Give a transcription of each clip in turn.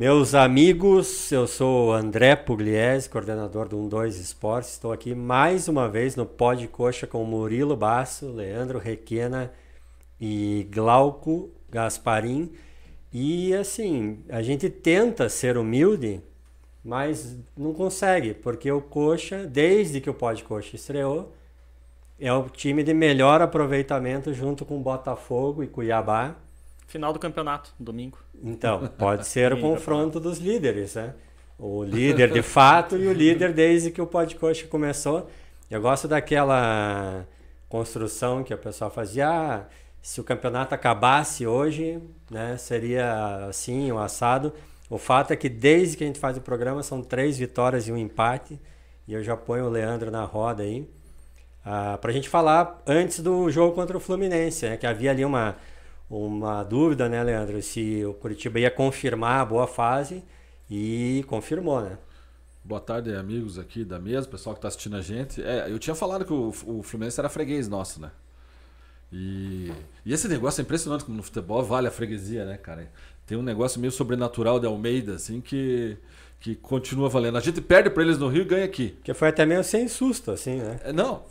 Meus amigos, eu sou André Pugliese, coordenador do 12 Esportes. Estou aqui mais uma vez no Pod Coxa com Murilo Basso, Leandro Requena e Glauco Gasparim. E assim, a gente tenta ser humilde, mas não consegue, porque o Coxa, desde que o Pod Coxa estreou, é o time de melhor aproveitamento junto com Botafogo e Cuiabá. Final do campeonato, domingo. Então, pode ser o confronto dos líderes, né? O líder de fato e o líder desde que o podcast começou. Eu gosto daquela construção que a pessoa fazia. Ah, se o campeonato acabasse hoje, né, seria assim, o um assado. O fato é que desde que a gente faz o programa são três vitórias e um empate. E eu já ponho o Leandro na roda aí. Ah, para a gente falar antes do jogo contra o Fluminense, né, que havia ali uma uma dúvida, né, Leandro, se o Curitiba ia confirmar a boa fase e confirmou, né? Boa tarde, amigos aqui da mesa, pessoal que está assistindo a gente. É, eu tinha falado que o, o Fluminense era freguês nosso, né? E, e, esse negócio é impressionante como no futebol vale a freguesia, né, cara? Tem um negócio meio sobrenatural de Almeida, assim, que, que continua valendo. A gente perde para eles no Rio e ganha aqui. Que foi até meio sem susto, assim, né? É, não,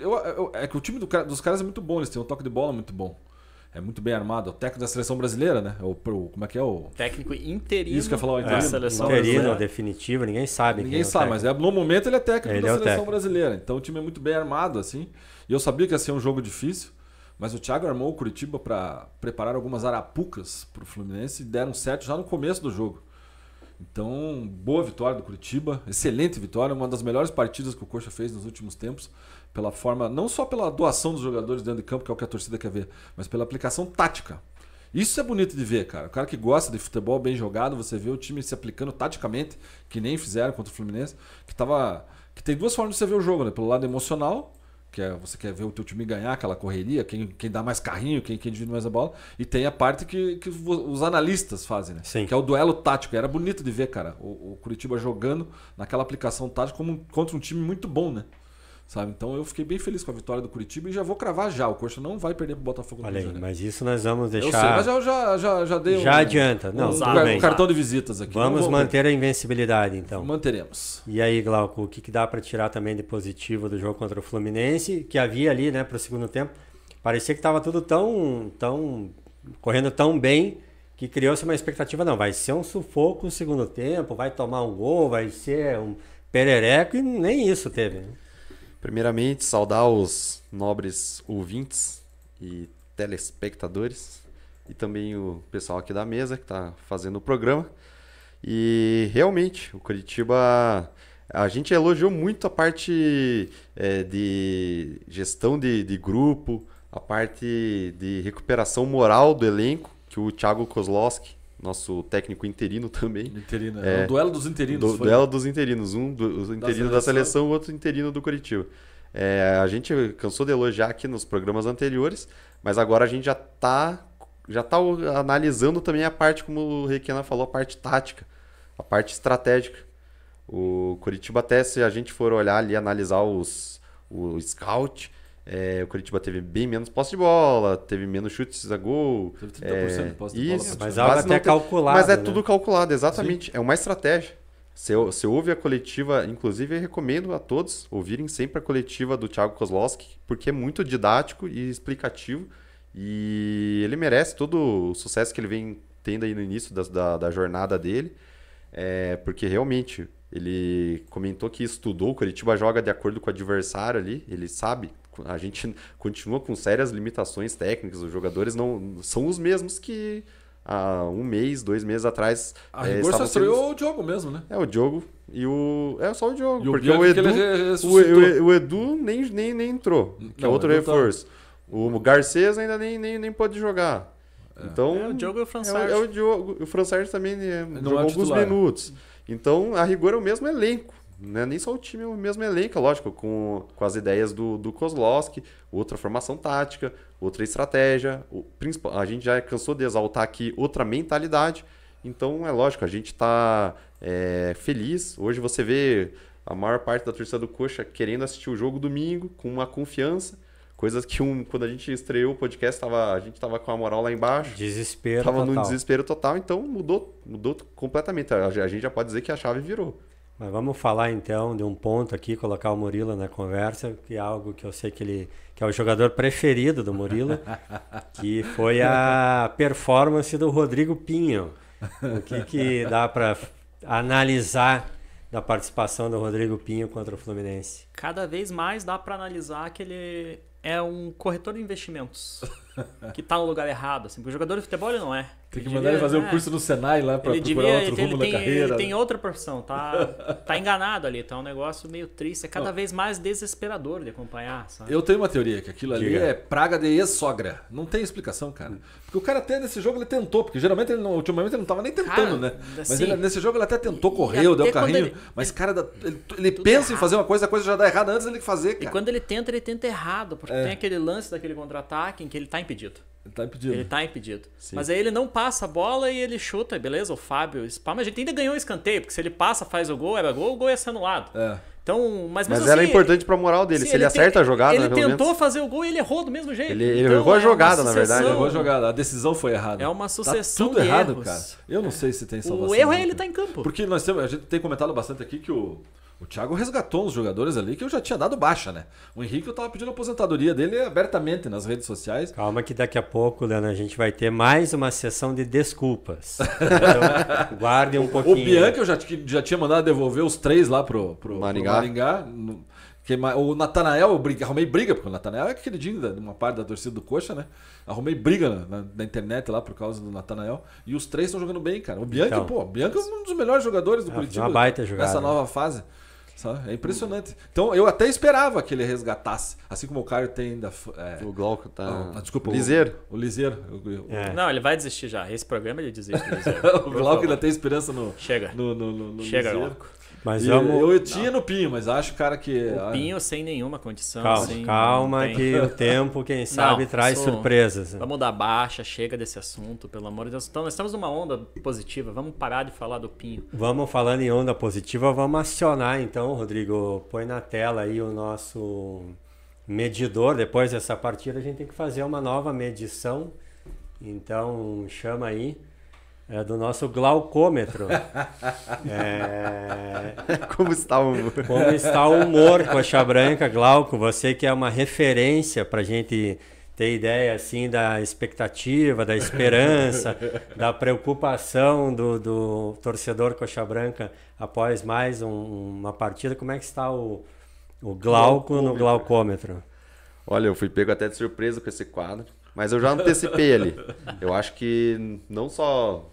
eu, eu, é que o time do, dos caras é muito bom, eles têm um toque de bola muito bom é muito bem armado. O técnico da seleção brasileira, né? É o, o como é que é o. Técnico interino. Isso que eu falar, o interino. É, seleção interino, definitivo, ninguém sabe. Ninguém é sabe, mas é, no momento ele é técnico ele é da é seleção técnico. brasileira. Então o time é muito bem armado, assim. E eu sabia que ia ser um jogo difícil, mas o Thiago armou o Curitiba para preparar algumas arapucas para o Fluminense e deram certo já no começo do jogo. Então, boa vitória do Curitiba, excelente vitória, uma das melhores partidas que o Coxa fez nos últimos tempos, pela forma, não só pela doação dos jogadores dentro de campo, que é o que a torcida quer ver, mas pela aplicação tática. Isso é bonito de ver, cara. O cara que gosta de futebol bem jogado, você vê o time se aplicando taticamente, que nem fizeram contra o Fluminense, que tava. Que tem duas formas de você ver o jogo, né? Pelo lado emocional que você quer ver o teu time ganhar aquela correria, quem, quem dá mais carrinho, quem, quem divide mais a bola. E tem a parte que, que os analistas fazem, né? Sim. Que é o duelo tático. Era bonito de ver, cara, o, o Curitiba jogando naquela aplicação tática como, contra um time muito bom, né? sabe? Então eu fiquei bem feliz com a vitória do Curitiba e já vou cravar já. O Coxa não vai perder pro Botafogo Olha aí, mas isso nós vamos deixar. Eu sei, mas eu já, já, já dei Já um, adianta. Não, um, um cartão de visitas aqui. Vamos então, manter a invencibilidade, então. Manteremos. E aí, Glauco, o que, que dá para tirar também de positivo do jogo contra o Fluminense, que havia ali, né, pro segundo tempo? Parecia que tava tudo tão. tão correndo tão bem que criou-se uma expectativa, não, vai ser um sufoco o segundo tempo, vai tomar um gol, vai ser um perereco, e nem isso teve. Né? Primeiramente, saudar os nobres ouvintes e telespectadores e também o pessoal aqui da mesa que está fazendo o programa. E realmente, o Curitiba. A gente elogiou muito a parte é, de gestão de, de grupo, a parte de recuperação moral do elenco, que o Thiago Kozlowski nosso técnico interino também. Interino, é. é, o duelo dos interinos. Do, duelo dos interinos. Um do, os interino da seleção, o outro interino do Curitiba. É, a gente cansou de elogiar aqui nos programas anteriores, mas agora a gente já está já tá analisando também a parte, como o Requena falou, a parte tática, a parte estratégica. O Curitiba até, se a gente for olhar ali, analisar os, o scout, é, o Curitiba teve bem menos posse de bola, teve menos chutes a gol. Teve 30% é, de posse de isso, bola. Mas é algo até calculado. Mas é né? tudo calculado, exatamente. Sim. É uma estratégia. Você, você ouve a coletiva, inclusive eu recomendo a todos ouvirem sempre a coletiva do Thiago Kozlowski, porque é muito didático e explicativo. E ele merece todo o sucesso que ele vem tendo aí no início da, da, da jornada dele. É, porque realmente ele comentou que estudou, o Curitiba joga de acordo com o adversário ali, ele sabe a gente continua com sérias limitações técnicas, os jogadores não são os mesmos que há um mês, dois meses atrás. A é, eh, rigor só sendo... o Diogo mesmo, né? É, o Diogo e o. É só o Diogo. E porque o, o Edu. O, o, o, Edu nem, nem, nem entrou, que não, é outro tá- reforço. Tá... O Garcês ainda nem, nem, nem pôde jogar. É. Então, é o Diogo e o francês É, é o é Diogo. O francês também é, jogou é alguns minutos. Então, a rigor é o mesmo elenco. Né? Nem só o time, o mesmo elenco, lógico, com, com as ideias do, do Kozlowski, outra formação tática, outra estratégia. O, a gente já cansou de exaltar aqui outra mentalidade. Então, é lógico, a gente está é, feliz. Hoje você vê a maior parte da torcida do Coxa querendo assistir o jogo domingo, com uma confiança. Coisas que um, quando a gente estreou o podcast, tava, a gente estava com a moral lá embaixo. Desespero tava total. estava num desespero total, então mudou, mudou completamente. A, a gente já pode dizer que a chave virou. Mas vamos falar então de um ponto aqui, colocar o Murilo na conversa, que é algo que eu sei que ele que é o jogador preferido do Murilo, que foi a performance do Rodrigo Pinho. O que, que dá para analisar da participação do Rodrigo Pinho contra o Fluminense? Cada vez mais dá para analisar que ele é um corretor de investimentos que está no lugar errado, assim, porque o jogador de futebol ele não é. Tem que mandar ele fazer o um é. curso no Senai lá para procurar devia, outro ele, rumo ele tem, na carreira. Ele tem outra profissão, tá, tá enganado ali, tá um negócio meio triste, é cada não. vez mais desesperador de acompanhar. Sabe? Eu tenho uma teoria que aquilo ali Diga. é praga de ex-sogra. Não tem explicação, cara. Porque o cara até nesse jogo ele tentou, porque geralmente ele não, ultimamente ele não tava nem tentando, cara, né? Assim, mas ele, nesse jogo ele até tentou, correu, deu o carrinho, ele, mas cara, ele, ele pensa errado. em fazer uma coisa, a coisa já dá errada antes dele fazer, cara. E quando ele tenta, ele tenta errado, porque é. tem aquele lance daquele contra-ataque em que ele tá impedido. Ele tá impedido. Ele tá impedido. Sim. Mas aí ele não passa a bola e ele chuta, beleza? O Fábio mas A gente ainda ganhou o escanteio, porque se ele passa, faz o gol, era gol, o gol ia ser anulado. É. Então, mas mas assim, era importante para a moral dele. Sim, se ele, ele acerta a jogada, ele né, tentou fazer o gol e ele errou do mesmo jeito. Ele, ele então, errou a é jogada, é na verdade. Ele né? errou a jogada. A decisão foi errada. É uma tá sucessão tá tudo errado, erros. cara. Eu não sei se tem salvação. O erro é ele estar tá em campo. Porque nós temos, a gente tem comentado bastante aqui que o o Thiago resgatou uns jogadores ali que eu já tinha dado baixa, né? O Henrique eu tava pedindo a aposentadoria dele abertamente nas redes sociais. Calma que daqui a pouco, Leandro, a gente vai ter mais uma sessão de desculpas. Então, guardem um pouquinho. O Bianca eu já, já tinha mandado devolver os três lá pro, pro Maringá. Pro Maringá. O Natanael, briga, arrumei briga, porque o Natanael é queridinho de uma parte da torcida do Coxa, né? Arrumei briga na, na, na internet lá por causa do Natanael. E os três estão jogando bem, cara. O Bianca, então, pô, o Bianca é um dos melhores jogadores do é, Curitiba. Uma baita jogada. Nessa nova fase. É impressionante. Então eu até esperava que ele resgatasse. Assim como o Caio tem ainda É... O Glauco tá. Ah, desculpa. O Liseiro. O Liseiro. É. Não, ele vai desistir já. Esse programa ele desiste. o Glauco ainda tem esperança no. Chega. No, no, no, no Chega, Liseiro. Glauco. Mas e, Eu tinha não. no Pinho, mas acho, cara, que. O ah, Pinho sem nenhuma condição. Calma, calma que o tempo, quem sabe, não, traz sou... surpresas. Vamos dar baixa, chega desse assunto, pelo amor de Deus. Então, nós estamos numa onda positiva, vamos parar de falar do Pinho. Vamos falando em onda positiva, vamos acionar então, Rodrigo. Põe na tela aí o nosso medidor. Depois dessa partida, a gente tem que fazer uma nova medição. Então, chama aí é, do nosso glaucômetro. é... Como está o humor? Como está o humor, Coxa Branca, Glauco? Você que é uma referência para a gente ter ideia assim da expectativa, da esperança, da preocupação do, do torcedor Coxa Branca após mais um, uma partida. Como é que está o, o Glauco no glaucômetro? Olha, eu fui pego até de surpresa com esse quadro. Mas eu já antecipei ele. Eu acho que não só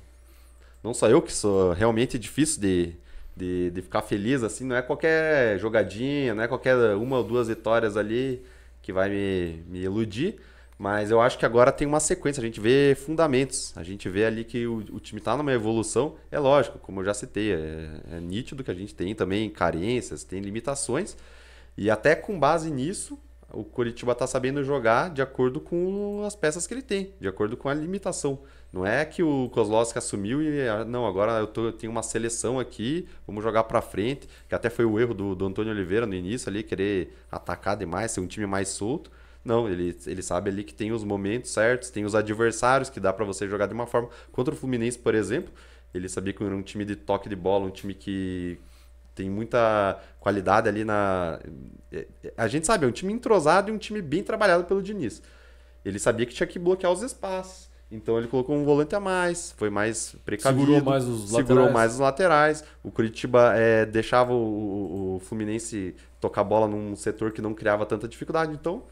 não só eu que sou realmente é difícil de, de, de ficar feliz, assim, não é qualquer jogadinha, não é qualquer uma ou duas vitórias ali que vai me, me iludir. Mas eu acho que agora tem uma sequência, a gente vê fundamentos, a gente vê ali que o, o time está numa evolução, é lógico, como eu já citei, é, é, nítido que a gente tem também carências, tem limitações, e até com base nisso, o Curitiba está sabendo jogar de acordo com as peças que ele tem, de acordo com a limitação não é que o Kozlowski assumiu e ah, não, agora eu, tô, eu tenho uma seleção aqui, vamos jogar para frente, que até foi o erro do, do Antônio Oliveira no início ali, querer atacar demais, ser um time mais solto. Não, ele, ele sabe ali que tem os momentos certos, tem os adversários que dá para você jogar de uma forma. Contra o Fluminense, por exemplo, ele sabia que era um time de toque de bola, um time que tem muita qualidade ali na. É, é, a gente sabe, é um time entrosado e um time bem trabalhado pelo Diniz. Ele sabia que tinha que bloquear os espaços então ele colocou um volante a mais, foi mais precavido. Segurou mais os segurou laterais. mais os laterais. O Curitiba é, deixava o, o, Fluminense tocar bola num setor que não criava tanta dificuldade. Então,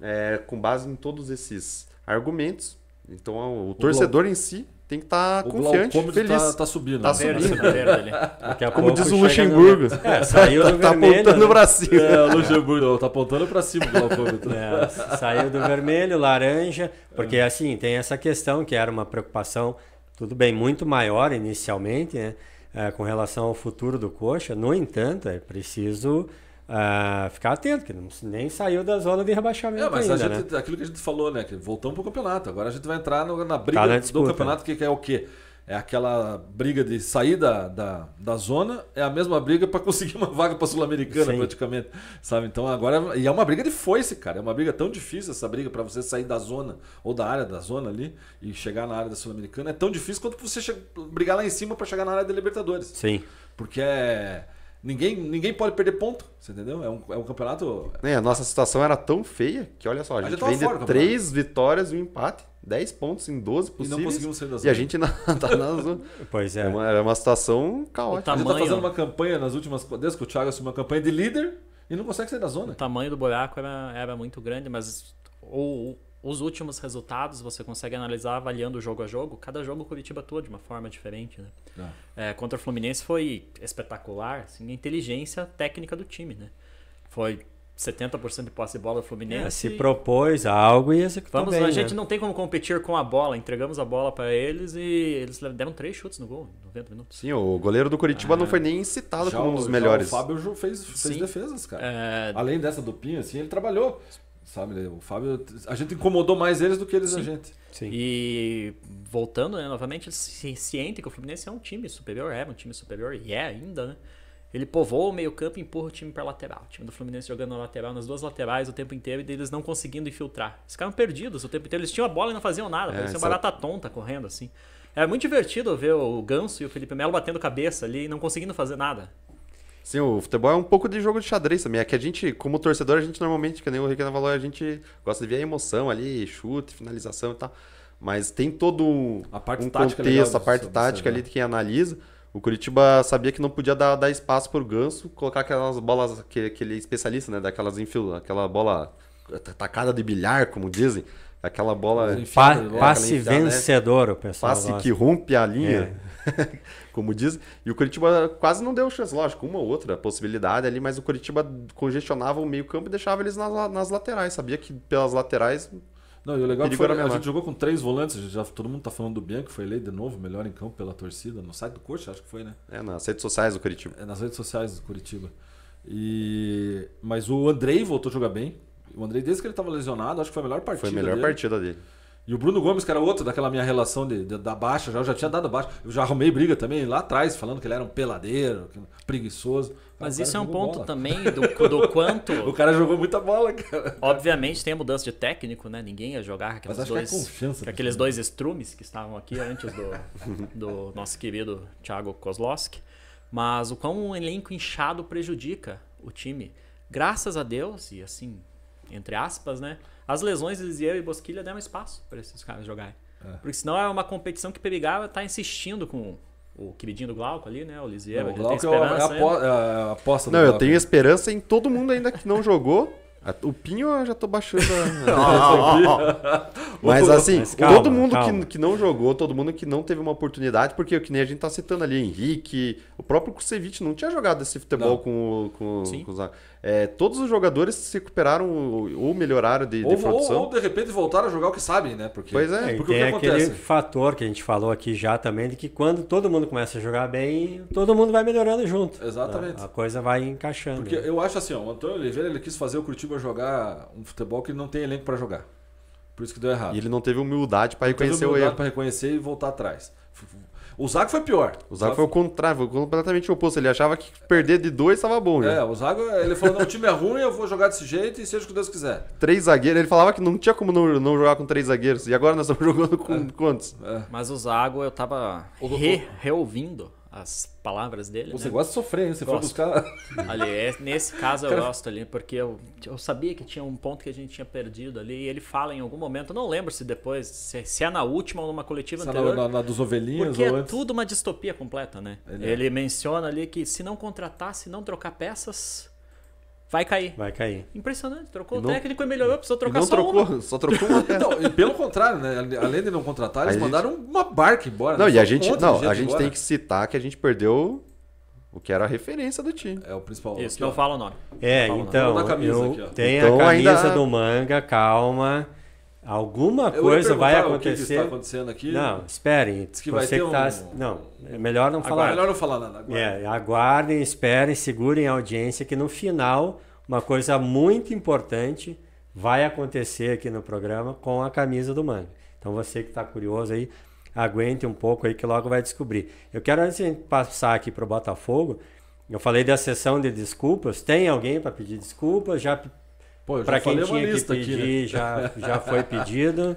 é, com base em todos esses argumentos, então o, o torcedor em si tem que estar tá o confiante, o tá- feliz. Tá, tá subindo. Tá subindo. Né? Tá ali. Como diz o Luxemburgo. No... É, saiu tá do tá, vermelho. Tá apontando né? pra cima. É, o Luxemburgo tá apontando pra cima Glaucômetro. É, saiu do vermelho, laranja, porque assim, tem essa questão que era uma preocupação, tudo bem, muito maior inicialmente, né? É, com relação ao futuro do Coxa. No entanto, é preciso Uh, ficar atento, que nem saiu da zona de rebaixamento. É, mas ainda, gente, né? aquilo que a gente falou, né? Que voltamos pro campeonato. Agora a gente vai entrar no, na briga tá na disputa, do campeonato, né? que é o quê? É aquela briga de sair da, da, da zona, é a mesma briga para conseguir uma vaga para Sul-Americana, praticamente. Sabe? Então agora. E é uma briga de foice, cara. É uma briga tão difícil essa briga para você sair da zona ou da área da zona ali e chegar na área da Sul-Americana. É tão difícil quanto você brigar lá em cima para chegar na área da Libertadores. Sim. Porque é Ninguém, ninguém pode perder ponto, você entendeu? É um, é um campeonato. É, a nossa situação era tão feia que, olha só, a, gente vende três vitórias e um empate, 10 pontos em 12 possíveis. E não conseguimos sair da zona. E a gente não tá na zona. pois é. É uma, é uma situação caótica. Tamanho... A gente tá fazendo uma campanha nas últimas. Desde que o Thiago assumiu uma campanha de líder e não consegue sair da zona. O tamanho do buraco era, era muito grande, mas. Ou, os últimos resultados você consegue analisar avaliando jogo a jogo. Cada jogo o Curitiba atua de uma forma diferente, né? É. É, contra o Fluminense foi espetacular, assim, a inteligência técnica do time, né? Foi 70% de posse de bola do Fluminense. É, se propôs a algo e executou Vamos, bem, A né? gente não tem como competir com a bola. Entregamos a bola para eles e eles deram três chutes no gol, em 90 minutos. Sim, o goleiro do Curitiba é. não foi nem citado já como um dos melhores. o Fábio fez, fez defesas, cara. É... Além dessa do Pinho, assim, ele trabalhou. Sabe, né? o Fábio, a gente incomodou mais eles do que eles Sim. a gente. Sim. E voltando, né, novamente, se ciente que o Fluminense é um time superior, é um time superior e é ainda, né? Ele povoa o meio-campo e empurra o time para lateral. O time do Fluminense jogando na lateral, nas duas laterais o tempo inteiro e eles não conseguindo infiltrar. Eles ficaram perdidos o tempo inteiro. Eles tinham a bola e não faziam nada. É, parecia uma barata tonta correndo assim. Era muito divertido ver o Ganso e o Felipe Melo batendo cabeça ali e não conseguindo fazer nada. Sim, o futebol é um pouco de jogo de xadrez também. É que a gente, como torcedor, a gente normalmente, que nem o na Valor, a gente gosta de ver a emoção ali, chute, finalização e tal. Mas tem todo a parte um tática é contexto, a parte né? tática ali é. de quem analisa. O Curitiba sabia que não podia dar, dar espaço pro Ganso colocar aquelas bolas que, aquele especialista, né? Daquelas infil, aquela bola tacada de bilhar, como dizem. Aquela bola. Enfim, pa, né? passe né? vencedor, né? o pessoal. Passe gosta. que rompe a linha. É. como diz. E o Curitiba quase não deu chance, lógico, uma ou outra possibilidade ali, mas o Curitiba congestionava o meio-campo e deixava eles nas, nas laterais. Sabia que pelas laterais não, e o legal é foi, a gente jogou com três volantes, já todo mundo tá falando do Bianco, foi eleito de novo, melhor em campo pela torcida, no site do curso acho que foi, né? É, nas redes sociais do Curitiba. É, nas redes sociais do Curitiba. E... Mas o Andrei voltou a jogar bem. O Andrei, desde que ele estava lesionado, acho que foi a melhor partida. Foi a melhor dele. partida dele. E o Bruno Gomes, que era outro daquela minha relação de, de da baixa, já, eu já tinha dado baixa. Eu já arrumei briga também lá atrás, falando que ele era um peladeiro, preguiçoso. Mas isso é um ponto bola. também do, do quanto. o cara jogou muita bola, cara. Obviamente tem a mudança de técnico, né? Ninguém ia jogar aqueles é dois, com aqueles dois estrumes que estavam aqui antes do, do nosso querido Thiago Kozlowski. Mas o quão um elenco inchado prejudica o time. Graças a Deus, e assim, entre aspas, né? As lesões de Lisieiro e Bosquilha deram espaço para esses caras jogarem. É. Porque senão é uma competição que perigava tá insistindo com o queridinho do Glauco ali, né? O Lisieiro. o Glauco tem esperança é, a, né? é a aposta do Não, Glauco. eu tenho esperança em todo mundo ainda que não jogou o Pinho eu já tô baixando. A... Ah, ah, ah, mas assim, Mas calma, todo mundo que, que não jogou, todo mundo que não teve uma oportunidade, porque que nem a gente tá citando ali, Henrique, o próprio Kusevich não tinha jogado esse futebol não. com, com, Sim. É, todos os jogadores se recuperaram ou melhoraram de, ou, de produção. Ou, ou, de repente voltaram a jogar o que sabem, né? Porque, pois é. é porque tem aquele fator que a gente falou aqui já também, de que quando todo mundo começa a jogar bem, todo mundo vai melhorando junto. Exatamente. A, a coisa vai encaixando. Porque eu acho assim, ó, o Antônio Oliveira ele quis fazer o Curitiba Curitiba jogar um futebol que ele não tem elenco para jogar. Por isso que deu errado. E ele não teve humildade para reconhecer humildade o erro. para reconhecer e voltar atrás. O Zago foi pior. O Zago foi o contrário, foi completamente o oposto. Ele achava que perder de dois estava bom. Já. Né? É, o Zago, ele falou: não, o time é ruim, eu vou jogar desse jeito e seja o que Deus quiser. Três zagueiros, ele falava que não tinha como não, não jogar com três zagueiros. E agora nós estamos jogando com é. quantos? É. Mas o Zago, eu tava re, reouvindo as palavras dele. Você né? gosta de sofrer, hein? você gosto. foi buscar. Ali, é, nesse caso eu gosto ali, porque eu, eu sabia que tinha um ponto que a gente tinha perdido ali, e ele fala em algum momento, não lembro se depois, se, se é na última ou numa coletiva se é anterior. É na, na, dos ovelhinhos porque ou é tudo uma distopia completa, né? Ele... É. ele menciona ali que se não contratar, se não trocar peças, Vai cair. Vai cair. Impressionante. Trocou e o não, técnico e melhorou, precisou trocar não só trocou, uma. Só trocou uma. então, e pelo contrário, né? Além de não contratar, eles a mandaram gente... uma barca embora. Não, né? e a gente, não, a gente tem que citar que a gente perdeu o que era a referência do time. É o principal. Isso, aqui, não ó. fala o nome. É, então. Eu, aqui, tem então, a camisa ainda... do manga, calma. Alguma eu coisa vai acontecer. O que está acontecendo aqui? Não, esperem. Diz que tipo, você que tá um... Não, é melhor não falar. falar. Melhor não falar nada. Aguardem. É, aguardem, esperem, segurem a audiência que no final uma coisa muito importante vai acontecer aqui no programa com a camisa do Mangue. Então você que está curioso aí, aguente um pouco aí que logo vai descobrir. Eu quero antes de passar aqui para o Botafogo, eu falei da sessão de desculpas. Tem alguém para pedir desculpas? Já Pô, para quem tinha que pedir, aqui, né? já, já foi pedido.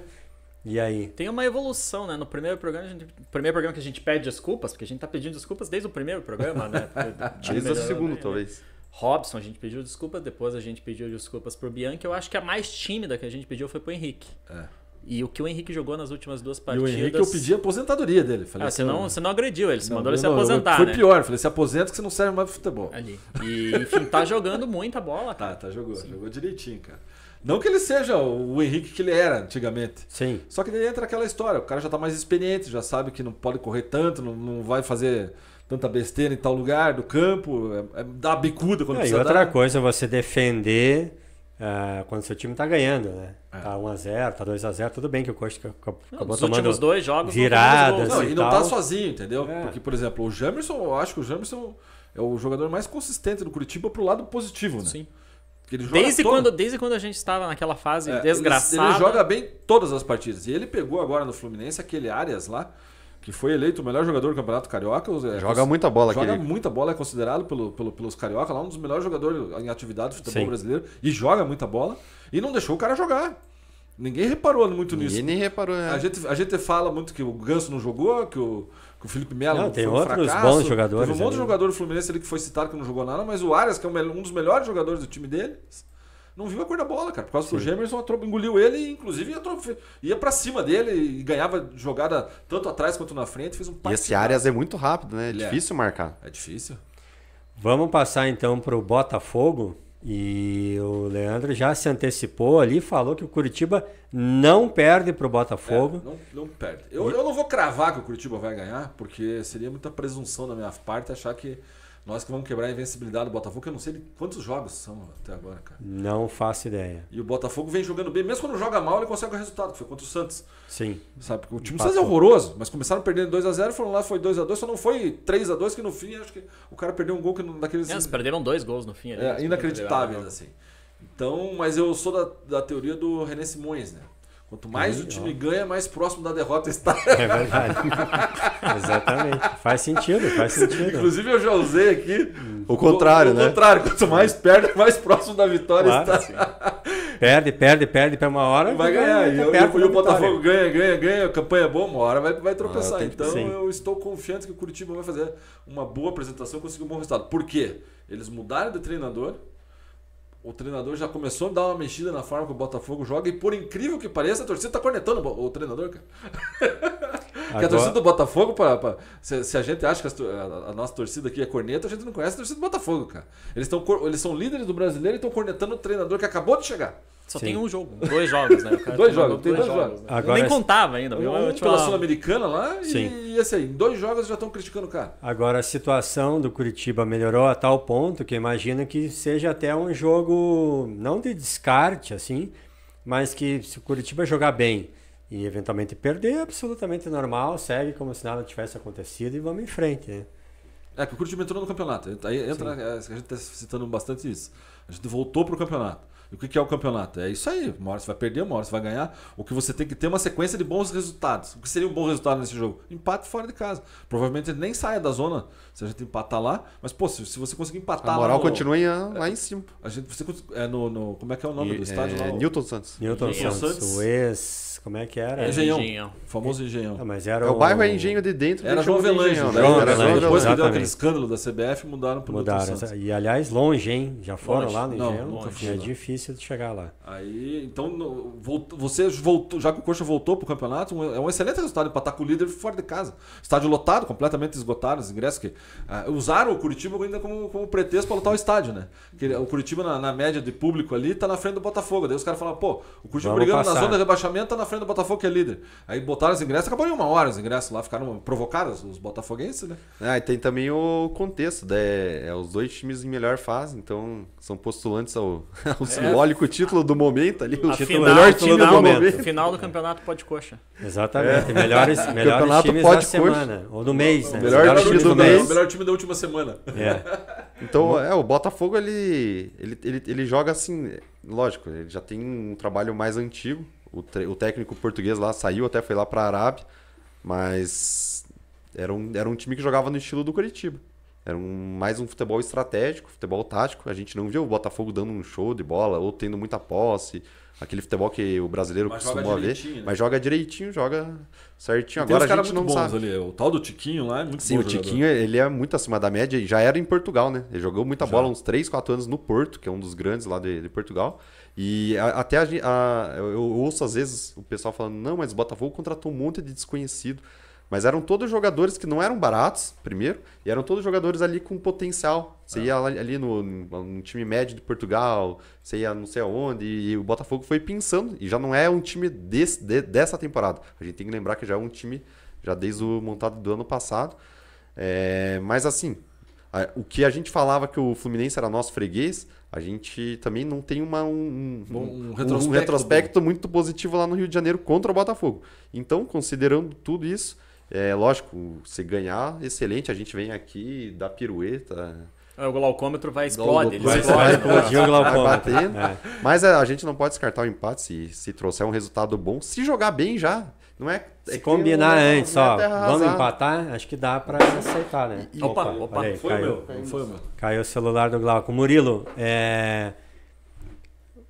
E aí? Tem uma evolução, né? No primeiro programa, gente, primeiro programa que a gente pede desculpas, porque a gente tá pedindo desculpas desde o primeiro programa, né? desde o segundo, talvez. Robson, a gente pediu desculpas, depois a gente pediu desculpas pro Bianca. Eu acho que a mais tímida que a gente pediu foi pro Henrique. É. E o que o Henrique jogou nas últimas duas partidas. E o Henrique eu pedi a aposentadoria dele. Falei ah, assim, você, não, você não agrediu ele, você não, mandou ele se aposentar. Foi né? pior, falei, se aposenta que você não serve mais pro futebol. Ali. E, enfim, tá jogando muita bola, tá, cara. Tá, tá jogou, Sim. jogou direitinho, cara. Não que ele seja o Henrique que ele era antigamente. Sim. Só que daí entra aquela história, o cara já tá mais experiente, já sabe que não pode correr tanto, não, não vai fazer tanta besteira em tal lugar do campo, é, é dar bicuda quando é, precisa. E outra dar. coisa, você defender Uh, quando seu time tá ganhando, né? É. Tá 1x0, tá 2x0, tudo bem que o Costa acabou não, Os dois jogos viradas. Não, não, e, não tá sozinho, entendeu? É. Porque, por exemplo, o Jamerson, eu acho que o Jamerson é o jogador mais consistente do Curitiba pro lado positivo, né? Sim. Desde todo. quando, desde quando a gente estava naquela fase é, desgraçada. Ele, ele, joga bem todas as partidas. E ele pegou agora no Fluminense aquele Arias lá que foi eleito o melhor jogador do Campeonato Carioca. É, joga muita bola Joga aquele... muita bola, é considerado pelo, pelo, pelos carioca lá um dos melhores jogadores em atividade do futebol Sim. brasileiro. E joga muita bola. E não deixou o cara jogar. Ninguém reparou muito nisso. Ninguém reparou, é. A gente, a gente fala muito que o Ganso não jogou, que o, que o Felipe Melo não, tem foi um outros fracasso. bons jogadores. Teve um monte ali. de jogador do Fluminense ali que foi citado que não jogou nada, mas o Arias, que é um dos melhores jogadores do time dele não viu a cor da bola, cara. Por causa Sim. que o Gemerson engoliu ele e, inclusive, ia para cima dele e ganhava jogada tanto atrás quanto na frente. Fez um e esse Arias é muito rápido, né? É ele é. difícil é. marcar. É difícil. Vamos passar então para o Botafogo. E o Leandro já se antecipou ali, falou que o Curitiba não perde para o Botafogo. É, não, não, perde. Eu, e... eu não vou cravar que o Curitiba vai ganhar, porque seria muita presunção da minha parte achar que nós que vamos quebrar a invencibilidade do Botafogo, que eu não sei quantos jogos são até agora, cara. Não faço ideia. E o Botafogo vem jogando bem, mesmo quando joga mal, ele consegue o resultado, que foi contra o Santos. Sim. Sabe? o time do Santos é horroroso, mas começaram perdendo 2x0, foram lá, foi 2x2, só não foi 3x2, que no fim acho que o cara perdeu um gol que não, daqueles. É, eles perderam dois gols no fim. Ali, é, né? inacreditáveis, assim. Então, mas eu sou da, da teoria do René Simões, né? Quanto mais o time ó. ganha, mais próximo da derrota está. É verdade. Exatamente. Faz sentido, faz sentido. Inclusive eu já usei aqui. Hum. O contrário, o, o né? O contrário, quanto mais perde, mais próximo da vitória claro, está. perde, perde, perde para uma hora. Vai ganhar. Vai e, eu, e o Botafogo ganha, ganha, ganha. A campanha é boa, uma hora vai, vai tropeçar. Ah, então eu estou confiante que o Curitiba vai fazer uma boa apresentação e conseguir um bom resultado. Por quê? Eles mudaram de treinador o treinador já começou a dar uma mexida na forma que o Botafogo joga e por incrível que pareça, a torcida tá cornetando o treinador, cara. Agora... a torcida do Botafogo, pra, pra se, se, a gente acha que a, a, a, nossa torcida aqui é corneta, a gente não conhece a torcida do Botafogo, cara. Eles, tão, eles são líderes do brasileiro e estão cornetando o treinador que acabou de chegar. Só Sim. tem um jogo, dois jogos, né? dois jogos, tem dois, dois jogos. jogos né? nem é- contava ainda. Eu, um pela Sul-Americana lá Sim. e esse aí. Em dois jogos já estão criticando o cara. Agora, a situação do Curitiba melhorou a tal ponto que imagino que seja até um jogo, não de descarte, assim, mas que se o Curitiba jogar bem e eventualmente perder, é absolutamente normal, segue como se nada tivesse acontecido e vamos em frente. Né? É que o Curitiba entrou no campeonato. Aí entra, é, a gente está citando bastante isso. A gente voltou para o campeonato. E o que é o campeonato? É isso aí. Uma hora você vai perder, uma hora você vai ganhar. O que você tem que ter é uma sequência de bons resultados. O que seria um bom resultado nesse jogo? Empate fora de casa. Provavelmente ele nem saia da zona se a gente empatar lá. Mas, pô, se, se você conseguir empatar. A moral lá no, continua em, ah, lá em cima. A gente, você, é no, no, como é que é o nome e, do estádio é, lá? Newton Santos. Newton, Santos. Santos. O ex. Como é que era? É Engenhão. Engenhão. famoso é. Engenhão. Ah, mas era é, o... o bairro é Engenho de dentro. Era João Avelange. Né? Depois Exatamente. que deu aquele escândalo da CBF, mudaram para o Mudaram. Newton Santos. E, aliás, longe, hein? Já foram longe. lá no Engenho? Não, longe. é não. difícil de chegar lá. Aí, então, voltou, você voltou, já que o Coxa voltou para o campeonato, é um excelente resultado empatar com o líder fora de casa. Estádio lotado, completamente esgotado, os ingressos que ah, usaram o Curitiba ainda como, como pretexto para lotar o estádio, né? Porque o Curitiba, na, na, média de público ali, tá na frente do Botafogo. Daí os caras falaram, pô, o Curitiba Vamos brigando passar. na zona de rebaixamento, tá na frente do Botafogo, que é líder. Aí botaram os ingressos, acabou em uma hora os ingressos lá, ficaram provocados, os botafoguenses, né? Ah, e tem também o contexto, né? É os dois times em melhor fase, então são postulantes ao, ao é. simbólico título do momento ali, o final, título, melhor time do, do momento. momento. Final do campeonato pode coxa. É. Exatamente, é. melhores, melhores times pode da coxa. semana, ou do mês, né? Melhor time do, do mês. mês melhor time da última semana. É. Então, é, o Botafogo, ele, ele, ele, ele joga assim, lógico, ele já tem um trabalho mais antigo. O, o técnico português lá saiu, até foi lá para a Arábia, mas era um, era um time que jogava no estilo do Curitiba. Era um, mais um futebol estratégico, futebol tático. A gente não viu o Botafogo dando um show de bola ou tendo muita posse Aquele futebol que o brasileiro mas costumou ver. Né? Mas joga direitinho, joga certinho. Agora a gente não sabe. Ali. O tal do Tiquinho lá é muito Sim, bom o Tiquinho ele é muito acima da média e já era em Portugal, né? Ele jogou muita já. bola uns 3, 4 anos no Porto, que é um dos grandes lá de, de Portugal. E a, até a, a, eu ouço às vezes o pessoal falando, não, mas o Botafogo contratou um monte de desconhecido. Mas eram todos jogadores que não eram baratos, primeiro, e eram todos jogadores ali com potencial. Você é. ia ali no, no, time médio de Portugal, você ia não sei aonde, e o Botafogo foi pensando. E já não é um time desse, de, dessa temporada. A gente tem que lembrar que já é um time, já desde o montado do ano passado. É, mas assim, a, o que a gente falava que o Fluminense era nosso freguês, a gente também não tem uma, um, um, um, retrospecto, um retrospecto muito positivo lá no Rio de Janeiro contra o Botafogo. Então, considerando tudo isso é lógico, se ganhar, excelente. A gente vem aqui da pirueta. É, o glaucômetro vai explode. Vai, vai explodir É. Mas é, a, gente não pode descartar o empate se, se trouxer um resultado bom. Se jogar bem já. Não é, é combinar é antes, ó. Vamos empatar? Acho que dá para aceitar, né? E, opa, opa, opa aí, foi, caiu, o meu, foi meu. Caiu o celular do Glauco. Murilo, é...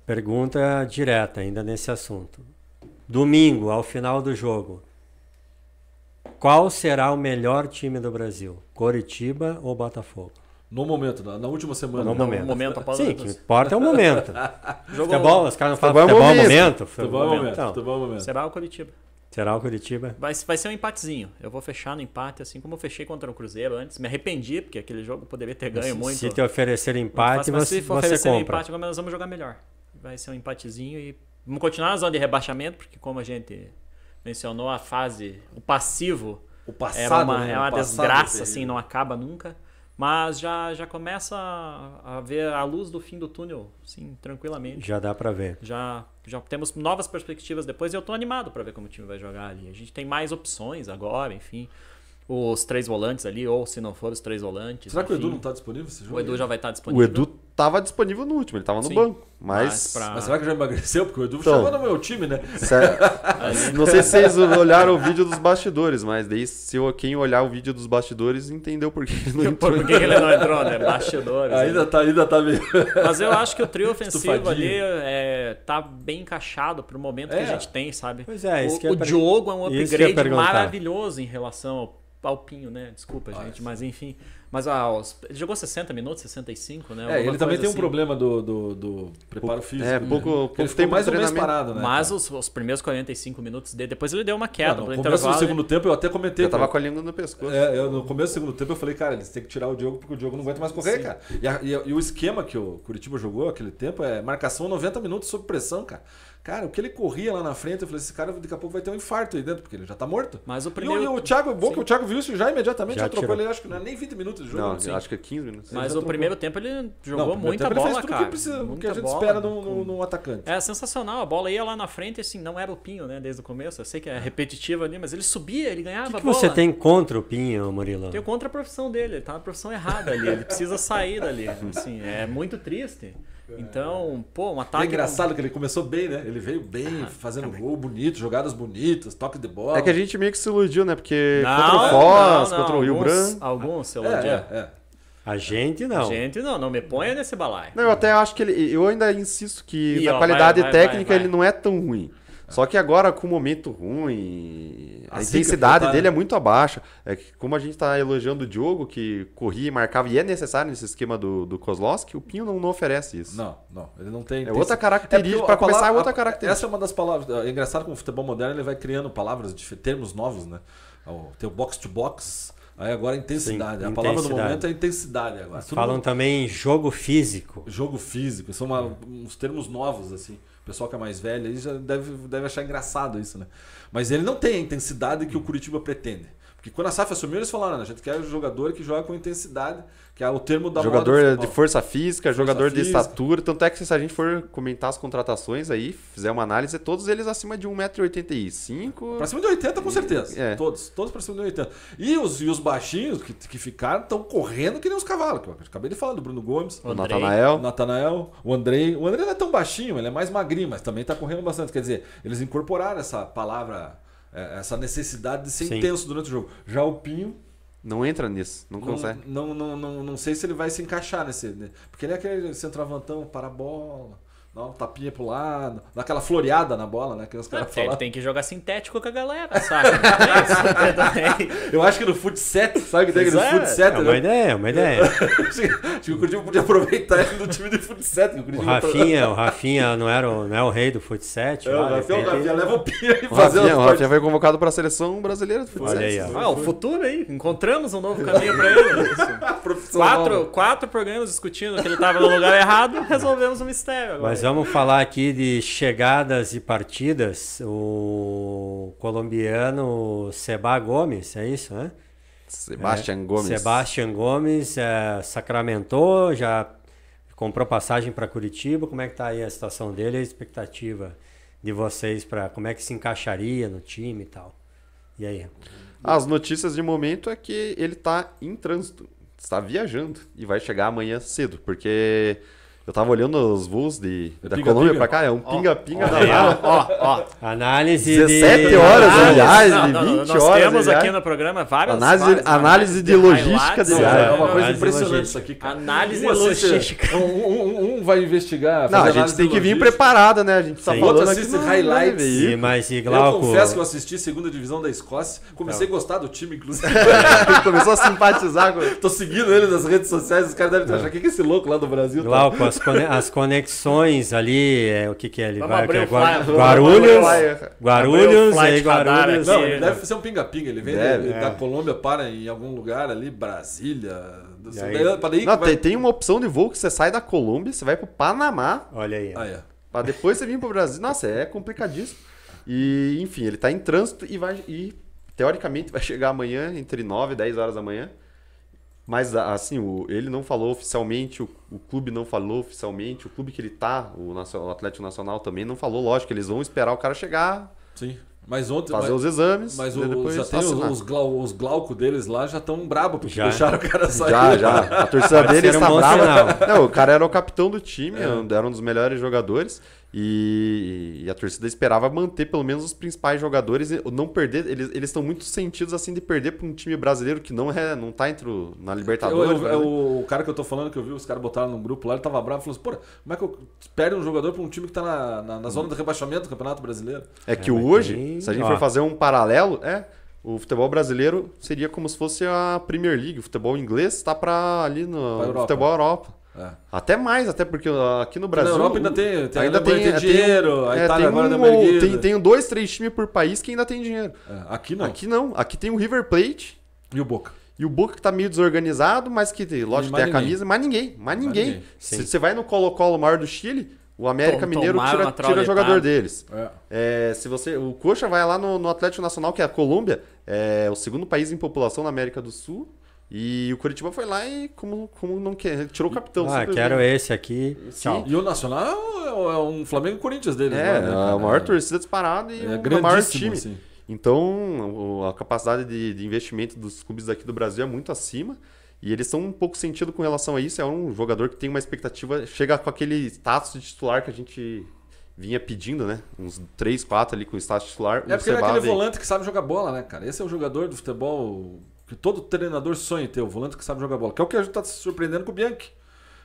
pergunta direta ainda nesse assunto. Domingo, ao final do jogo, qual será o melhor time do Brasil? Coritiba ou Botafogo? No momento, na, na última semana. No, no é momento. momento após Sim, o que importa é o momento. futebol, os caras não falam futebol, é futebol, é momento. Futebol, momento. Então, momento. Será o Coritiba. Será o Curitiba? Vai, vai ser um empatezinho. Eu vou fechar no empate, assim como eu fechei contra o Cruzeiro antes. Me arrependi, porque aquele jogo poderia ter ganho se, muito. Se te oferecer empate, fácil, mas você, se for você compra. empate, nós vamos jogar melhor. Vai ser um empatezinho e vamos continuar na zona de rebaixamento, porque como a gente mencionou a fase, o passivo. O passado, é uma, né? é uma desgraça, assim, não acaba nunca. Mas já, já começa a, ver a luz do fim do túnel, sim, tranquilamente. Já dá para ver. Já, já temos novas perspectivas depois e eu tô animado para ver como o time vai jogar ali. A gente tem mais opções agora, enfim. Os três volantes ali, ou se não for os três volantes. Será enfim. que o Edu não tá disponível? O Edu já vai estar tá disponível. O Edu tava disponível no último, ele tava no Sim. banco. Mas... Mas, pra... mas... será que já emagreceu? Porque o Edu então, chamou no meu time, né? Não sei se vocês olharam o vídeo dos bastidores, mas daí se eu, quem olhar o vídeo dos bastidores entendeu por que ele não entrou. Por que ele não entrou, né? Bastidores. Ainda, né? tá, ainda tá meio... Mas eu acho que o trio ofensivo ali é, tá bem encaixado pro momento é. que a é. gente tem, sabe? Pois é, isso o, que O Diogo é um upgrade maravilhoso em relação ao Palpinho, né? Desculpa, gente, mas enfim... Mas ah, ele jogou 60 minutos, 65, né? é, ele também tem assim. um problema do, do, do preparo pouco, físico. É, pouco, né? pouco ele tem mais ou menos parado, né? Mas os, os primeiros 45 minutos dele, depois ele deu uma queda. Não, no começo do segundo tempo eu até comentei. Eu tava cara, com a língua no pescoço. É, eu, no começo do segundo tempo eu falei, cara, eles têm que tirar o Diogo porque o Diogo não aguenta mais correr, Sim. cara. E, a, e, e o esquema que o Curitiba jogou aquele tempo é marcação 90 minutos sob pressão, cara. Cara, o que ele corria lá na frente, eu falei, esse cara daqui a pouco vai ter um infarto aí dentro, porque ele já tá morto. Mas o primeiro. E o, e o Thiago, bom que o Thiago viu isso já imediatamente, já trocou ele, acho que não é nem 20 minutos de jogo. Não, assim. acho que é 15 minutos. Mas o trocou. primeiro tempo ele jogou não, muita bola, ele fez tudo cara. Que precisa, muita que a gente bola, espera num, com... atacante. É sensacional, a bola ia lá na frente, assim, não era o Pinho, né, desde o começo. Eu sei que é repetitivo ali, mas ele subia, ele ganhava que que a bola. O que você tem contra o Pinho, Murilo? Tenho contra a profissão dele, ele tá na profissão errada ali, ele precisa sair dali. Assim, é muito triste. É. Então, pô, um é ataque. é engraçado não... que ele começou bem, né? Ele veio bem, ah, fazendo também. gol bonito, jogadas bonitas, toque de bola. É que a gente meio que se iludiu, né? Porque não, contra o Foz, não, contra o Rio Branco. Alguns se iludiam. É, é, é, a gente não. A gente não, não me ponha nesse balaio. Não, eu até acho que ele. Eu ainda insisto que e, na ó, qualidade vai, vai, técnica vai, ele não é tão ruim. Só que agora, com o momento ruim, a, a intensidade tá dele é muito abaixo. É que, como a gente está elogiando o Diogo, que corria e marcava, e é necessário nesse esquema do, do Kozlowski, o Pinho não, não oferece isso. Não, não. Ele não tem. É outra característica. É para começar, é outra característica. Essa é uma das palavras. É engraçado como o futebol moderno ele vai criando palavras, termos novos, né? É tem o box-to-box. Aí agora é intensidade. Sim, a intensidade. palavra do momento é intensidade agora. Falam mundo... também jogo físico. Jogo físico. São uma, uns termos novos, assim. O pessoal que é mais velho aí já deve, deve achar engraçado isso, né? Mas ele não tem a intensidade que o Curitiba pretende. Porque quando a SAF assumiu, eles falaram, a gente quer jogador que joga com intensidade, que é o termo da Jogador de força física, força jogador física. de estatura. Tanto é que se a gente for comentar as contratações aí, fizer uma análise, todos eles acima de 1,85m. Pra cima de 80, com certeza. É. Todos, todos pra cima de 80. E os, e os baixinhos que, que ficaram estão correndo que nem os cavalos. Que eu acabei de falar do Bruno Gomes, o, o Natanael. Natanael, o Andrei. O Andrei não é tão baixinho, ele é mais magrinho, mas também tá correndo bastante. Quer dizer, eles incorporaram essa palavra é, essa necessidade de ser Sim. intenso durante o jogo. Já o Pinho. Não entra nisso, não, não consegue. Não, não, não, não, sei se ele vai se encaixar nesse. Né? Porque ele é aquele centroavantão, para a bola. Dá um tapinha pro lado, dá aquela floreada na bola, né? Que os caras ah, falam. Tem que jogar sintético com a galera, sabe? É né, eu acho que no foot set, sabe que tem aquele é, foot set? É uma né? ideia, é uma ideia. acho que o Curitiba podia aproveitar ele do time do foot set. O, o Rafinha, o Rafinha não, era o, não é o rei do foot set. É, o Rafinha, o Rafinha leva o pia e fazer o Rafinha foi convocado pra seleção brasileira do foot Olha set. Aí, Ah, o futuro aí. Encontramos um novo caminho pra ele. quatro, quatro programas discutindo que ele tava no lugar errado, resolvemos o um mistério agora. Mas vamos falar aqui de chegadas e partidas. O colombiano Seba Gomes, é isso, né? Sebastian é, Gomes. Sebastian Gomes é, sacramentou, já comprou passagem para Curitiba. Como é que está aí a situação dele? A expectativa de vocês para como é que se encaixaria no time e tal? E aí? As notícias de momento é que ele está em trânsito, está viajando e vai chegar amanhã cedo, porque eu tava olhando os voos de, é da pinga, Colômbia pinga. pra cá, é um pinga-pinga da pinga ó, ó, ó, Análise 17 de... horas, análise, aliás, não, de não, 20 nós horas. Nós temos aqui no programa várias. Análise, né? análise de, de logística de viagem. É uma coisa impressionante isso aqui, cara. Análise Uma, logística. Um, um, um, vai investigar. Não, a gente tem que vir preparado, né? A gente tá falando aqui no highlights. Sim, mas, sim, Glauco... Eu confesso que eu assisti segunda divisão da Escócia. Comecei a gostar do time, inclusive. É, começou a simpatizar. Tô seguindo ele nas redes sociais. Os caras devem é. achar que esse louco lá do Brasil. Tá? Glauco, as, as conexões ali, é, o que que é ali? Vai, que é, Guar Guarulhos, Guarulhos, aí Guarulhos. Não, deve ser um pinga-pinga, ele vem deve, da, é. da Colômbia, para em algum lugar ali, Brasília... aí, daí, não, vai... tem, tem, uma opção de voo que você sai da Colômbia, você vai pro Panamá. Olha aí. aí ah, é. Pra depois você vir pro Brasil. Nossa, é complicadíssimo. E, enfim, ele tá em trânsito e vai. E, teoricamente vai chegar amanhã, entre 9 e 10 horas da manhã. Mas, assim, o, ele não falou oficialmente, o, o, clube não falou oficialmente, o clube que ele tá, o, o, Atlético Nacional também não falou, lógico, eles vão esperar o cara chegar. Sim. Mas ontem. Fazer mas, os exames. Mas né, o, já tem os, glau, os glauco deles lá já estão brabo, porque já. deixaram o cara sair. Já, já. A torcida dele está brava. Não, o cara era o capitão do time, é. era um dos melhores jogadores. E, e, a torcida esperava manter pelo menos os principais jogadores, não perder, eles estão muito sentidos assim de perder para um time brasileiro que não é, não tá entre o, na Libertadores. Eu, eu, né? eu, o cara que eu tô falando que eu vi, os caras botaram no grupo lá, ele tava bravo, falou assim: "Pô, como é que eu perde um jogador para um time que tá na, na, na zona de do rebaixamento do Campeonato Brasileiro?" É que é, hoje, tem... se a gente for fazer um paralelo, é o futebol brasileiro seria como se fosse a Premier League, o futebol inglês está para ali no pra Europa. futebol Europa. É. Até mais, até porque aqui no Brasil. Na Europa ainda tem, tem ainda tem, tem é, dinheiro, é, a Itália tem agora um, tem, tem dois, três times por país que ainda tem dinheiro. É, aqui não. Aqui não. Aqui tem o River Plate. E o Boca. E o Boca que tá meio desorganizado, mas que, lógico, tem ninguém. a camisa, mas ninguém. Mas ninguém. ninguém. Se você vai no Colo-Colo maior do Chile, o América Tom, Mineiro tira, tira jogador deles. É. É, se você, o Coxa vai lá no, no Atlético Nacional, que é a Colômbia, é o segundo país em população na América do Sul. E o Curitiba foi lá e, como, como não quer, tirou o capitão. Ah, quero bem. esse aqui. Tchau. E o Nacional é, é, é um Flamengo-Corinthians dele É, né, a é maior torcida disparada e é o maior time. Assim. Então, a capacidade de, de investimento dos clubes aqui do Brasil é muito acima. E eles são um pouco sentido com relação a isso. É um jogador que tem uma expectativa, chega com aquele status de titular que a gente vinha pedindo, né? Uns 3, 4 ali com o status titular. É porque ele é aquele volante que sabe jogar bola, né, cara? Esse é o jogador do futebol que todo treinador sonha ter, o volante que sabe jogar bola. Que é o que a gente está se surpreendendo com o Bianchi.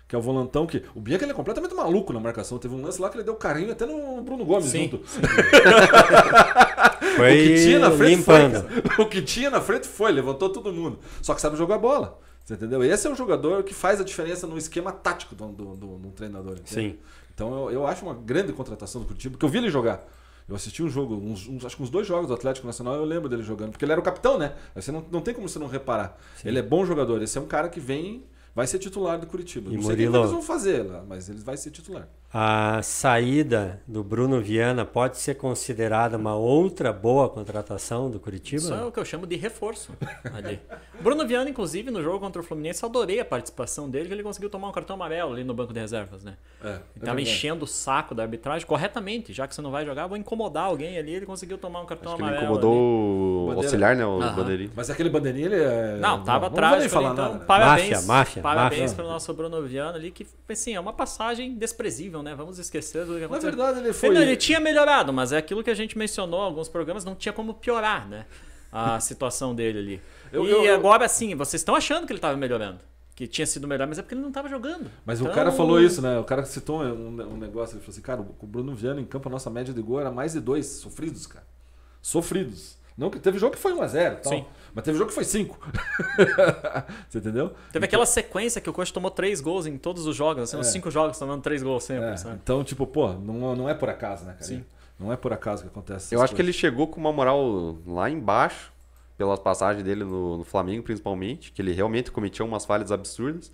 Que é o volantão que. O Bianchi ele é completamente maluco na marcação. Teve um lance lá que ele deu carinho até no Bruno Gomes sim, junto. Sim. foi o que tinha na frente limpando. foi. O que tinha na frente foi, levantou todo mundo. Só que sabe jogar bola. Você entendeu? Esse é o jogador que faz a diferença no esquema tático do, do, do, do treinador. Sim. Então eu, eu acho uma grande contratação do Curitiba, porque eu vi ele jogar. Eu assisti um jogo, uns, uns, acho que uns dois jogos do Atlético Nacional, eu lembro dele jogando, porque ele era o capitão, né? Você não, não tem como você não reparar. Sim. Ele é bom jogador, esse é um cara que vem, vai ser titular do Curitiba. E não sei o que eles vão fazer lá, mas ele vai ser titular. A saída do Bruno Viana pode ser considerada uma outra boa contratação do Curitiba? Isso é o que eu chamo de reforço. Ali. Bruno Viana, inclusive, no jogo contra o Fluminense, adorei a participação dele, que ele conseguiu tomar um cartão amarelo ali no banco de reservas, né? É, é ele estava é enchendo o saco da arbitragem corretamente, já que você não vai jogar, vou incomodar alguém ali, ele conseguiu tomar um cartão Acho amarelo. Que ele incomodou ali. o auxiliar, né? O uhum. bandeirinho. Mas aquele bandeirinho, ele é. Não, tava atrás. Então, parabéns. Máfia, máfia, parabéns para o nosso Bruno Viana ali, que assim, é uma passagem desprezível né? Vamos esquecer do que é aconteceu. Na verdade, ele foi. Ele, ele tinha melhorado, mas é aquilo que a gente mencionou em alguns programas, não tinha como piorar, né? A situação dele ali. Eu, e eu, agora, sim, vocês estão achando que ele estava melhorando. Que tinha sido melhor, mas é porque ele não estava jogando. Mas então... o cara falou isso, né? O cara citou um, um negócio, ele falou assim, cara, o Bruno Viana em campo, a nossa média de gol era mais de dois sofridos, cara. Sofridos. Não, teve jogo que foi 1x0 Mas teve jogo que foi 5. Você entendeu? Teve então, aquela sequência que o coach tomou 3 gols em todos os jogos, assim, é. uns 5 jogos tomando 3 gols sempre. É. Então, tipo, pô, não, não é por acaso, né, cara? Sim. Não é por acaso que acontece. Eu acho coisas. que ele chegou com uma moral lá embaixo, pelas passagens dele no, no, Flamengo, principalmente, que ele realmente cometia umas falhas absurdas.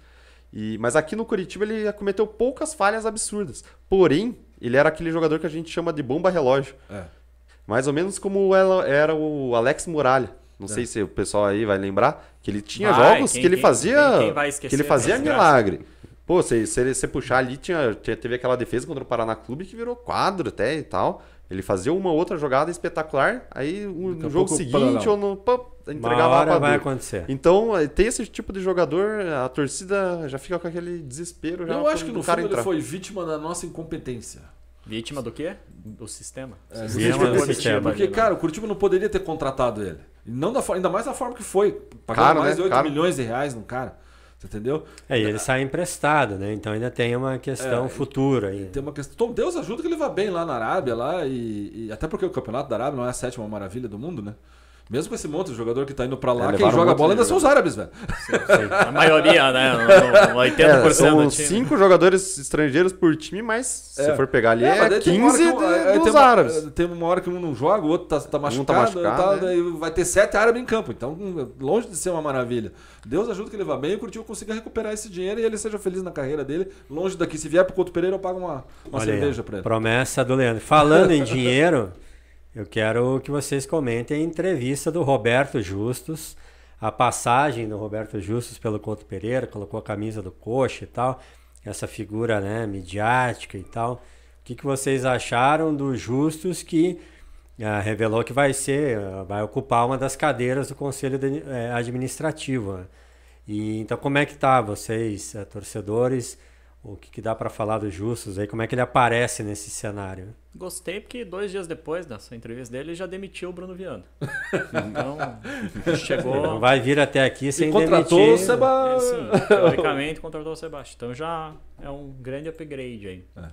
E, mas aqui no Curitiba ele cometeu poucas falhas absurdas. Porém, ele era aquele jogador que a gente chama de bomba relógio. É. Mais ou menos como ela era o Alex Muralha. Não é. sei se o pessoal aí vai lembrar que ele tinha vai, jogos quem, que ele fazia, quem, quem esquecer, que ele fazia milagre. Pô, se, você puxar ali, tinha, teve aquela defesa contra o Paraná Clube que virou quadro até e tal. Ele fazia uma outra jogada espetacular, aí um, no jogo seguinte ou no. Pô, entregava a vai acontecer. Então, é, tem esse tipo de jogador, a torcida já fica com aquele desespero. Já Eu acho que no cara fundo entrar. ele foi vítima da nossa incompetência. Vítima do quê? Do sistema. É, vítima do sistema. Porque, né? cara, o Curitiba não poderia ter contratado ele. Não da, ainda mais da forma que foi. Pagando caro, mais né? 8 caro. milhões de reais no cara. Você entendeu? É, e ele sai emprestado, né? Então ainda tem uma questão é, futura aí. Tem uma questão. Deus ajuda que ele vá bem lá na Arábia, lá e, e, até porque o campeonato da Arábia não é a sétima maravilha do mundo, né? Mesmo com esse monte de jogador que tá indo para lá, é, quem joga um bola ainda são os árabes, velho. A maioria, né? No, 80% é, são cinco jogadores estrangeiros por time, mas se é. for pegar ali é, 15 é um, é, é, dos tem uma, árabes. Tem uma hora que um não joga, o outro tá, tá machucado, um tá machucado tá, né? vai ter sete árabes em campo. Então, longe de ser uma maravilha. Deus ajuda que ele vá bem e o Curtiu consiga recuperar esse dinheiro e ele seja feliz na carreira dele. Longe daqui, se vier pro Couto Pereira, eu pago uma, uma cerveja pra ele. Promessa do Leandro. Falando em dinheiro... Eu quero que vocês comentem a entrevista do Roberto Justus, a passagem do Roberto Justus pelo Couto Pereira, colocou a camisa do coxa e tal, essa figura né, midiática e tal. O que, que vocês acharam do Justus que ah, revelou que vai ser, ah, vai ocupar uma das cadeiras do Conselho de, eh, Administrativo? Né? E, então, como é que tá vocês, eh, torcedores? o que, que dá para falar do Justus aí, como é que ele aparece nesse cenário. Gostei porque dois dias depois dessa entrevista dele, ele já demitiu o Bruno Viana. Então, chegou... Não vai vir até aqui sem e contratou demitir. o Sebastião. É, teoricamente contratou o Sebastião. Então já é um grande upgrade aí. É.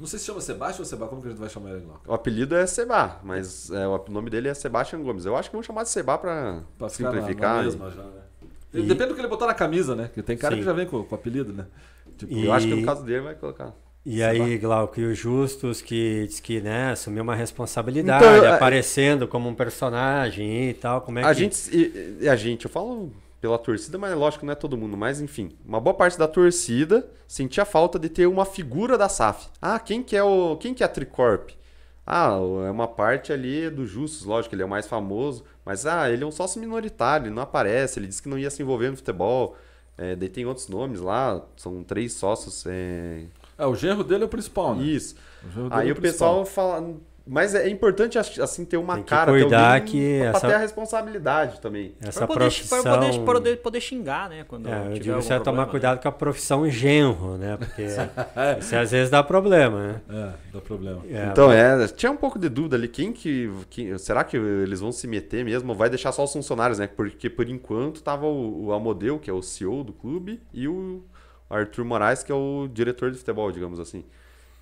Não sei se chama Sebastião ou Seba, como que a gente vai chamar ele lá? O apelido é Seba, mas é, o nome dele é Sebastião Gomes. Eu acho que vão chamar de Seba para simplificar. Na, na mesma já, né? E... Depende do que ele botar na camisa, né? Porque tem cara sim. que já vem com, com apelido, né? Tipo, e... Eu acho que no caso dele vai colocar. E aí, Glauco, Justus, que diz que né, assumiu uma responsabilidade, então, aparecendo a... como um personagem e tal, como é a que... Gente, a gente, eu falo pela torcida, mas é lógico não é todo mundo, mas enfim, uma boa parte da torcida sentia falta de ter uma figura da SAF. Ah, quem que é, o, quem que é a Tricorp? Ah, é uma parte ali do Justus, lógico, ele é o mais famoso, mas ah, ele é um sócio minoritário, ele não aparece, ele disse que não ia se envolver no futebol... É, daí tem outros nomes lá, são três sócios. É... é, o genro dele é o principal, né? Isso. O Aí é o, o pessoal fala, mas é importante, assim, ter uma que cara. Cuidar também, que pra essa... ter a responsabilidade também. Essa pra poder, profissão... Pra poder, poder, xingar, né? Quando é, eu digo você problema, tomar né? cuidado com a profissão genro, né? Porque isso às vezes dá problema, né? É, dá problema. É, então, mas... é, tinha um pouco de dúvida ali. Quem que. Quem, será que eles vão se meter mesmo? Vai deixar só os funcionários, né? Porque por enquanto tava o, o Amodeu, que é o CEO do clube, e o Arthur Moraes, que é o diretor de futebol, digamos assim.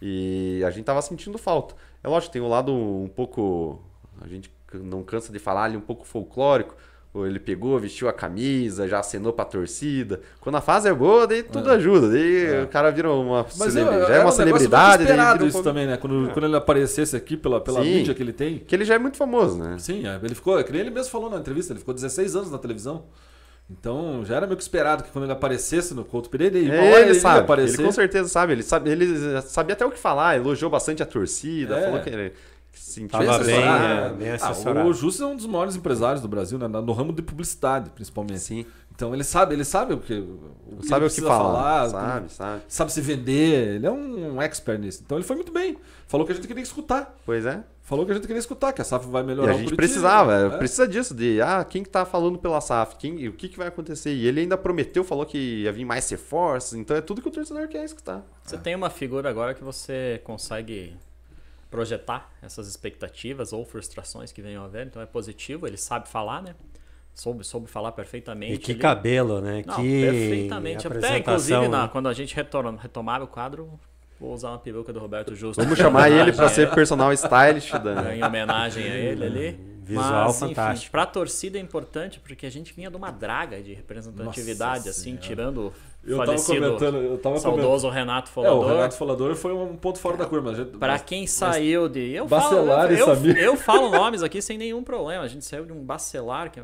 E a gente tava sentindo falta. É lógico, tem o um lado um pouco. A gente não cansa de falar ali, é um pouco folclórico. Ele pegou, vestiu a camisa, já acenou pra torcida. Quando a fase é boa, daí tudo é. ajuda. Daí é. o cara vira uma celebridade. Já é uma um celebridade. esperado um isso pouco... também, né? Quando, é. quando ele aparecesse aqui pela, pela Sim, mídia que ele tem. Que ele já é muito famoso, né? Sim, é, ele ficou. É que ele mesmo falou na entrevista, ele ficou 16 anos na televisão. Então já era meio que esperado que quando ele aparecesse no Couto Pereira, ele, é, ele, ele sabe, aparecer. Ele com certeza sabe, ele, sabe, ele sabia até o que falar, elogiou bastante a torcida, é. falou que ele Sim, tava bem, é, bem ah, assessorado. Ah, o Justus é um dos maiores empresários do Brasil, né? no ramo de publicidade, principalmente. Sim. Então ele sabe, ele sabe o que, o que sabe o que falar, falar, sabe, sabe, sabe se vender. Ele é um expert nisso. Então ele foi muito bem. Falou que a gente queria escutar. Pois é. Falou que a gente queria escutar, que a SAF vai melhorar. E a gente precisava, né? precisa disso de ah, quem que tá falando pela SAF, quem, o que que vai acontecer? E ele ainda prometeu, falou que ia vir mais reforços, então é tudo que o torcedor quer escutar. Você é. tem uma figura agora que você consegue projetar essas expectativas ou frustrações que venham a ver. Então é positivo, ele sabe falar, né? Soube, soube falar perfeitamente. E que ele... cabelo, né? Não, que perfeitamente. Até inclusive né? na, quando a gente retorna, retomar o quadro, vou usar uma peruca do Roberto Justo. Vamos chamar ele para ser personal stylist, Dan. Em homenagem a é, ele ali. Visual Mas, fantástico. Para a torcida é importante porque a gente vinha de uma draga de representatividade, Nossa assim, senhora. tirando eu tava comentando, eu tava saudoso comentando. Renato Folador. É, o Renato Folador foi um ponto fora da curva. Para quem saiu de... Eu Bacelar falo, eu, eu, eu, falo nomes aqui sem nenhum problema. A gente saiu de um Bacelar, que é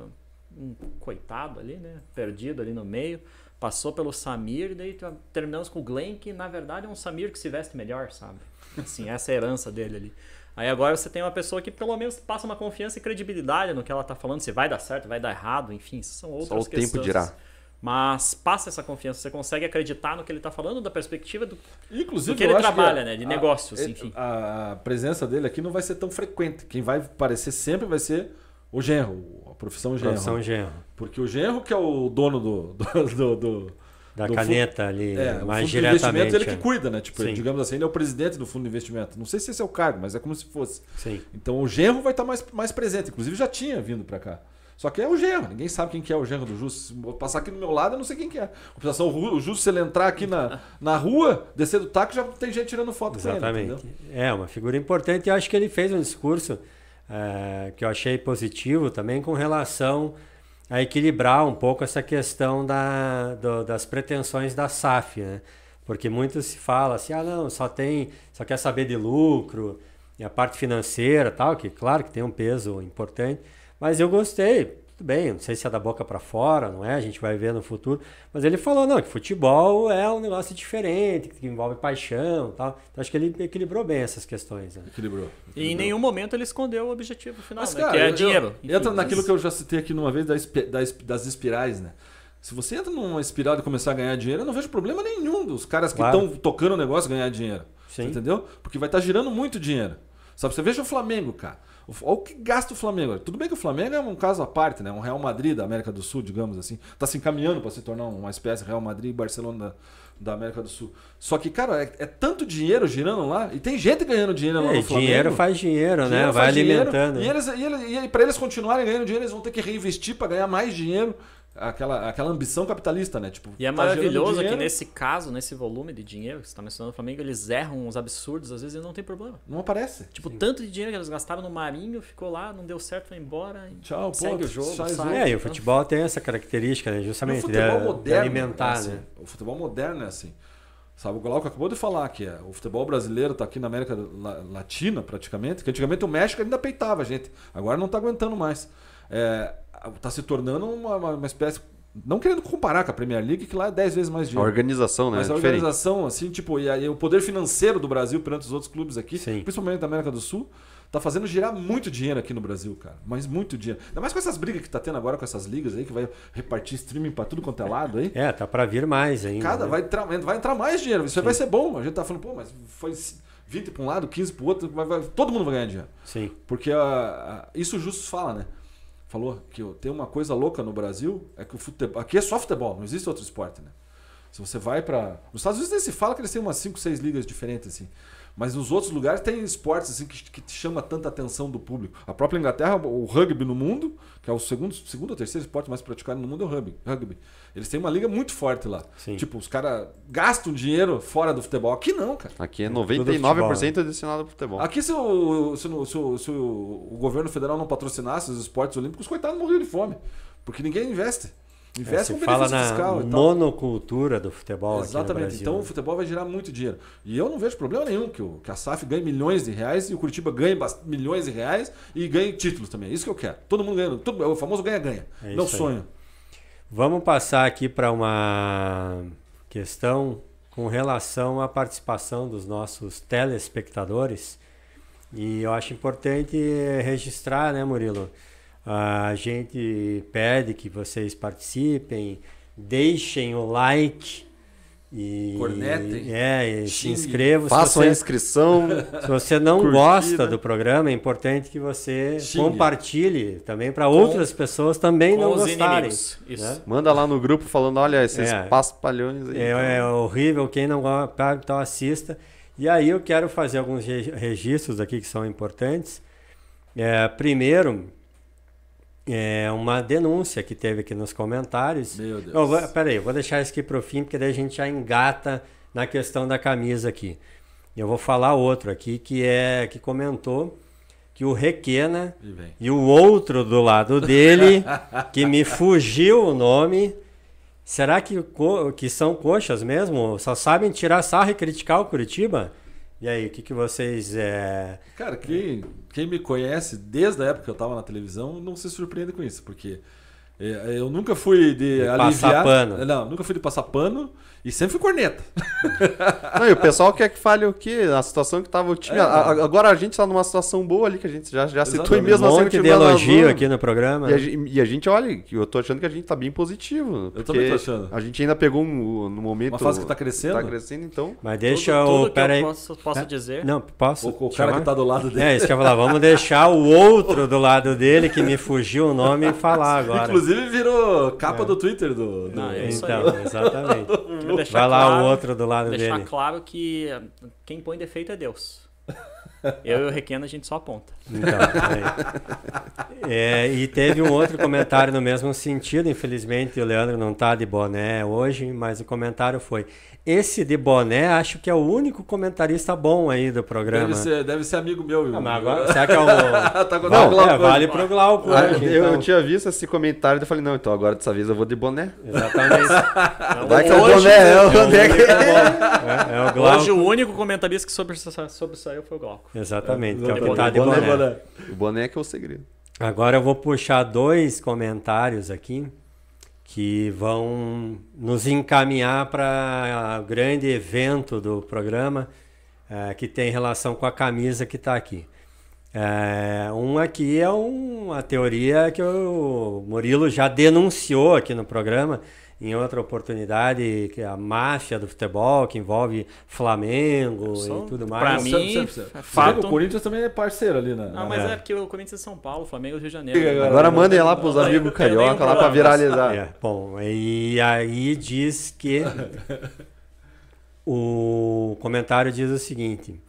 um coitado ali, né? Perdido ali no meio. Passou pelo Samir, daí tá, terminamos com o Glenn, que na verdade é um Samir que se veste melhor, sabe? Assim, essa é a herança dele ali. Aí agora você tem uma pessoa que pelo menos passa uma confiança e credibilidade no que ela tá falando, se vai dar certo, vai dar errado, enfim, são outras questões. Só o questões. tempo dirá mas passa essa confiança, você consegue acreditar no que ele está falando da perspectiva do, Inclusive, do que ele trabalha, que é né? De negócios, é, a, enfim. A presença dele aqui não vai ser tão frequente. Quem vai aparecer sempre vai ser o genro, a profissão genro. Profissão genro. Porque o genro que é o dono do... do, do, do da do caneta ali, é, mais diretamente. O fundo de investimento é. ele que é. cuida, né? Tipo, digamos assim, ele é o presidente do fundo de investimento. Não sei se esse é o cargo, mas é como se fosse. Sim. Então o genro vai estar tá mais, mais presente. Inclusive já tinha vindo para cá. Só que é o genro, ninguém sabe quem que é o genro do Justo. Vou passar aqui do meu lado, eu não sei quem que é. Compensação, o Justo, se ele entrar aqui na, na rua, descer do taco, já tem gente tirando foto Exatamente. com ele. É, uma figura importante. Eu acho que ele fez um discurso é, que eu achei positivo também com relação a equilibrar um pouco essa questão da, do, das pretensões da SAF, né? Porque muito se fala assim, ah não, só tem, só quer saber de lucro, e a parte financeira tal, que claro que tem um peso importante, mas eu gostei, tudo bem, não sei se é da boca para fora, não é? A gente vai ver no futuro. Mas ele falou, não, que futebol é um negócio diferente, que envolve paixão e tal. Então acho que ele equilibrou bem essas questões. Né? Equilibrou, equilibrou, E em nenhum momento ele escondeu o objetivo final, Mas, né? cara, que é eu, dinheiro. Eu, entra naquilo que eu já citei aqui numa vez das, das, das espirais, né? Se você entra numa espiral de começar a ganhar dinheiro, eu não vejo problema nenhum dos caras que estão claro. tocando o negócio ganhar dinheiro. Entendeu? Porque vai estar tá girando muito dinheiro. Sabe, você veja o Flamengo, cara. Olha o que gasta o Flamengo. Tudo bem que o Flamengo é um caso à parte, né? Um Real Madrid da América do Sul, digamos assim. Tá se encaminhando para se tornar uma espécie Real Madrid e Barcelona da, América do Sul. Só que, cara, é, é, tanto dinheiro girando lá e tem gente ganhando dinheiro lá é, no Flamengo. Dinheiro faz dinheiro, né? dinheiro né? Vai alimentando. Dinheiro, e, eles, e, eles, e para eles continuarem ganhando dinheiro, eles vão ter que reinvestir para ganhar mais dinheiro aquela, aquela ambição capitalista, né? Tipo, e é tá maravilhoso que nesse caso, nesse volume de dinheiro que você está mencionando, o Flamengo, eles erram uns absurdos, às vezes e não tem problema. Não aparece. Tipo, Sim. tanto de dinheiro que eles gastaram no Marinho, ficou lá, não deu certo, foi embora. Tchau, segue pô, o jogo. Sai, sai, é, e o futebol tem essa característica, né? justamente, o futebol de, moderno, de alimentar. assim, né? O futebol moderno é assim. Sabe, o Glauco acabou de falar que é, o futebol brasileiro está aqui na América Latina, praticamente, que antigamente o México ainda peitava a gente, agora não está aguentando mais está é, tá se tornando uma, uma, espécie. Não querendo comparar com a Premier League, que lá é 10 vezes mais dinheiro. A organização, né? Mas a organização, assim, tipo, e, e, o poder financeiro do Brasil perante os outros clubes aqui, Sim. principalmente da América do Sul, tá fazendo girar muito dinheiro aqui no Brasil, cara. Mas muito dinheiro. Ainda mais com essas brigas que tá tendo agora com essas ligas aí, que vai repartir streaming para tudo quanto é lado aí. É, tá para vir mais ainda. Cada, né? vai, entrar, vai entrar mais dinheiro. Isso vai ser bom. A gente tá falando, pô, mas foi 20 para um lado, 15 para o outro. Vai, vai, todo mundo vai ganhar dinheiro. Sim. Porque uh, isso o Justus fala, né? falou que tem uma coisa louca no Brasil, é que o futebol. Aqui é só futebol, não existe outro esporte, né? Se você vai para. Nos Estados Unidos nem se fala que eles têm umas 5, 6 ligas diferentes, assim. Mas nos outros lugares tem esportes assim que, que chama tanta atenção do público. A própria Inglaterra, o rugby no mundo, que é o segundo, segundo ou terceiro esporte mais praticado no mundo, é o rugby. rugby. Eles têm uma liga muito forte lá. Sim. Tipo, os caras gastam dinheiro fora do futebol. Aqui não, cara. Aqui é 99% é né? destinado ao futebol. Aqui, se o, se, o, se, o, se o governo federal não patrocinasse os esportes olímpicos, coitado, morreu de fome. Porque ninguém investe. Investe é, fala na fiscal monocultura do futebol Exatamente. Então né? o futebol vai gerar muito dinheiro. E eu não vejo problema nenhum que, o, que a SAF ganhe milhões de reais e o Curitiba ganhe milhões de reais e ganhe títulos também. É isso que eu quero. Todo mundo ganhando. Todo, o famoso ganha-ganha. É Meu sonho. Aí. Vamos passar aqui para uma questão com relação à participação dos nossos telespectadores. E eu acho importante registrar, né, Murilo? A gente pede que vocês participem, deixem o like. E, Cornetem. É, e se inscrevam. Façam a inscrição. Se você não gosta do programa, é importante que você compartilhe também para outras pessoas também não gostarem. Né? Manda lá no grupo falando: olha, esses é, paspalhões aí. É, então. é, horrível, quem não gosta, tá, então assista. E aí eu quero fazer alguns registros aqui que são importantes. É, primeiro, é, uma denúncia que teve aqui nos comentários. Meu Deus. Não, peraí, vou deixar isso aqui para o fim, porque daí a gente já engata na questão da camisa aqui. Eu vou falar outro aqui que é que comentou que o Requena e, e o outro do lado dele, que me fugiu o nome, será que, que são coxas mesmo? Só sabem tirar sarro e criticar o Curitiba? E aí, o que, que vocês. É... Cara, quem, quem me conhece desde a época que eu estava na televisão não se surpreende com isso, porque é, eu nunca fui de, de aliviar. Passar pano. É, não, nunca fui de passar pano. E sempre fui corneta. Não, e o pessoal quer que fale o quê? A situação que tava o time. É, a, agora a gente tá numa situação boa ali, que a gente já, já exatamente. citou e mesmo um assim. monte de elogio aqui no programa. E, a, e a, gente, olha, eu tô achando que a gente tá bem positivo. Eu também tô achando. A gente ainda pegou um, no momento. Uma fase que tá crescendo. Tá crescendo, então. Mas deixa tudo, tudo o. Pera aí. Posso, posso é? dizer? Não, posso. O, o cara chamar? que tá do lado dele. É, isso que eu ia falar. Vamos deixar o outro do lado dele, que me fugiu o nome, falar agora. Inclusive virou capa é. do Twitter do. do... Não, é então, exatamente. Vai lá claro, o outro do lado deixar dele. Deixar claro que quem põe defeito é Deus. Eu e o Requena a gente só aponta. Então, é, e teve um outro comentário no mesmo sentido. Infelizmente o Leandro não está de boné hoje, mas o comentário foi: Esse de boné acho que é o único comentarista bom aí do programa. Deve ser, deve ser amigo meu. Não, ah, agora, será que é o. tá com não, Glauco, é, vale pro Glauco. Né, ah, hoje, eu, então. eu, tinha visto esse comentário e falei: Não, então agora dessa vez eu vou de boné. Exatamente. Então, Vai que é o boné, é o é, é, o Glauco. Hoje o único comentarista que sobressaiu foi o Glauco. Exatamente, é, que é o que tá de boné. boné. O boné que é o segredo. Agora eu vou puxar dois comentários aqui que vão nos encaminhar para o grande evento do programa é, que tem relação com a camisa que está aqui. É, um aqui é uma teoria que o Murilo já denunciou aqui no programa, em outra oportunidade, que é a máfia do futebol, que envolve Flamengo é, Só, e tudo mais. Pra mim, você, fato... o Corinthians também é parceiro ali, né? Ah, mas é, é porque o Corinthians é São Paulo, Flamengo é Rio de Janeiro. Agora, né? agora mandem lá pros não, amigos carioca, lá pra viralizar. É, bom, e aí diz que... o comentário diz o seguinte...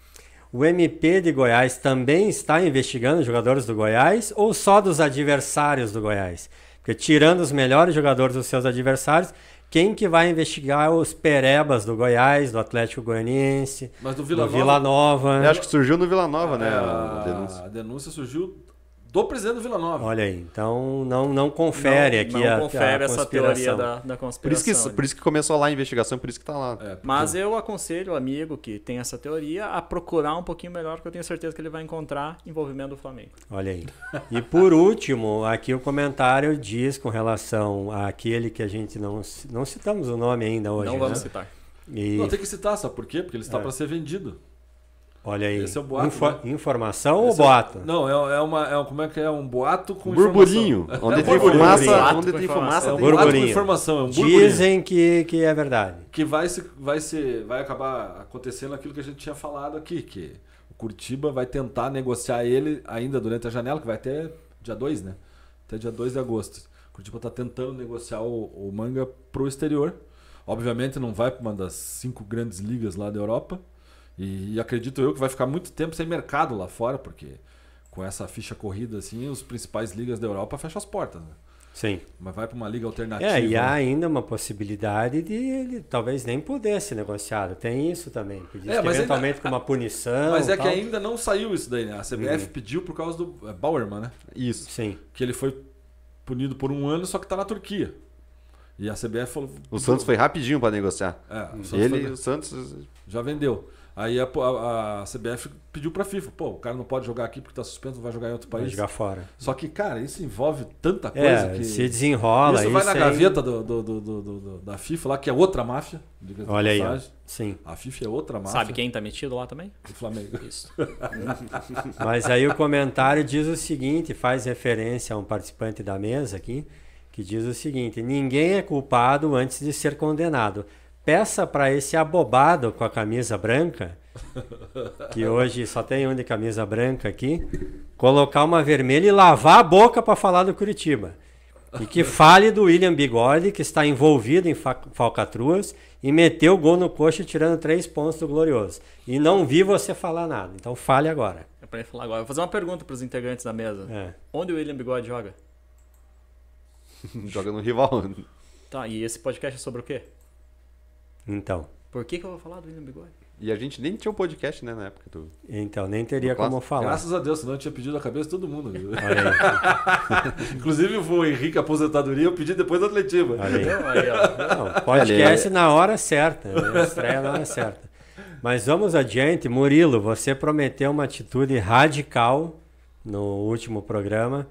O MP de Goiás também está investigando jogadores do Goiás ou só dos adversários do Goiás? Porque tirando os melhores jogadores dos seus adversários, quem que vai investigar os perebas do Goiás, do Atlético Goianiense, Mas do Vila do Nova. Vila Nova. Eu acho que surgiu no Vila Nova, né? a ah, denúncia. A denúncia surgiu do presidente do Vila Nova. Olha aí, então não, não confere não, aqui não a, confere a essa teoria da, da conspiração. Por isso, que, né? por isso que começou lá a investigação, por isso que está lá. É, porque... Mas eu aconselho o amigo que tem essa teoria a procurar um pouquinho melhor, porque eu tenho certeza que ele vai encontrar envolvimento do Flamengo. Olha aí. E por último, aqui o comentário diz com relação àquele que a gente não, não citamos o nome ainda hoje. Não vamos né? citar. E... Não, tem que citar, sabe por quê? Porque ele está é. para ser vendido. Olha aí. Esse é o boato. Info né? Informação Esse é ou boato? não, é, é, uma. É, como é que é? Um boato com burburinho. informação. Onde é tem fumaça, onde tem fumaça, é um burburinho. Boato com informação, é um burburinho. Dizem que, que é verdade. Que vai, se, vai, se, vai acabar acontecendo aquilo que a gente tinha falado aqui, que o Curitiba vai tentar negociar ele ainda durante a janela, que vai até dia 2, né? Até dia 2 de agosto. O Curitiba está tentando negociar o, o manga pro exterior. Obviamente não vai para uma das cinco grandes ligas lá da Europa e, e, acredito eu que vai ficar muito tempo sem mercado lá fora, porque com essa ficha corrida, assim, os principais ligas da Europa fecham as portas, né? Sim. Mas vai para uma liga alternativa. É, e há ainda uma possibilidade de ele talvez nem poder ser negociado. Tem isso também. é, que eventualmente ainda, com uma punição. Mas é tal. que ainda não saiu isso daí, né? A CBF uhum. pediu por causa do é, Bauerman, né? Isso. Sim. Que ele foi punido por um ano, só que está na Turquia. E a CBF falou. O Santos foi rapidinho para negociar. É, o Santos ele, foi... o Santos já vendeu. Aí a, a, a CBF pediu para a FIFA, pô, o cara não pode jogar aqui porque está suspenso, vai jogar em outro país. Vai jogar fora. Só que, cara, isso envolve tanta é, coisa é, que. Se desenrola. Isso, isso vai na gaveta do, do, do, da FIFA lá, que é outra máfia. Olha aí. Sim. A FIFA é outra máfia. Sabe quem está metido lá também? O Flamengo. Isso. Mas aí o comentário diz o seguinte: faz referência a um participante da mesa aqui, que diz o seguinte: ninguém é culpado antes de ser condenado peça para esse abobado com a camisa branca, que hoje só tem um de camisa branca aqui, colocar uma vermelha e lavar a boca para falar do Curitiba. E que fale do William Bigode, que está envolvido em falcatruas e meteu o gol no coxa tirando três pontos do Glorioso. E não vi você falar nada, então fale agora. É para falar agora. Vou fazer uma pergunta para os integrantes da mesa. É. Onde o William Bigode joga? joga no rival. Tá, e esse podcast é sobre o quê? Então. Por que, que eu vou falar do William Bigode? E a gente nem tinha um podcast, né, na época do. Então, nem teria como falar. Graças a Deus, senão eu tinha pedido a cabeça de todo mundo. Inclusive o Henrique aposentadoria, eu pedi depois da atletiva. Aí. Não, podcast na hora certa, né? estreia na hora certa. Mas vamos adiante, Murilo, você prometeu uma atitude radical no último programa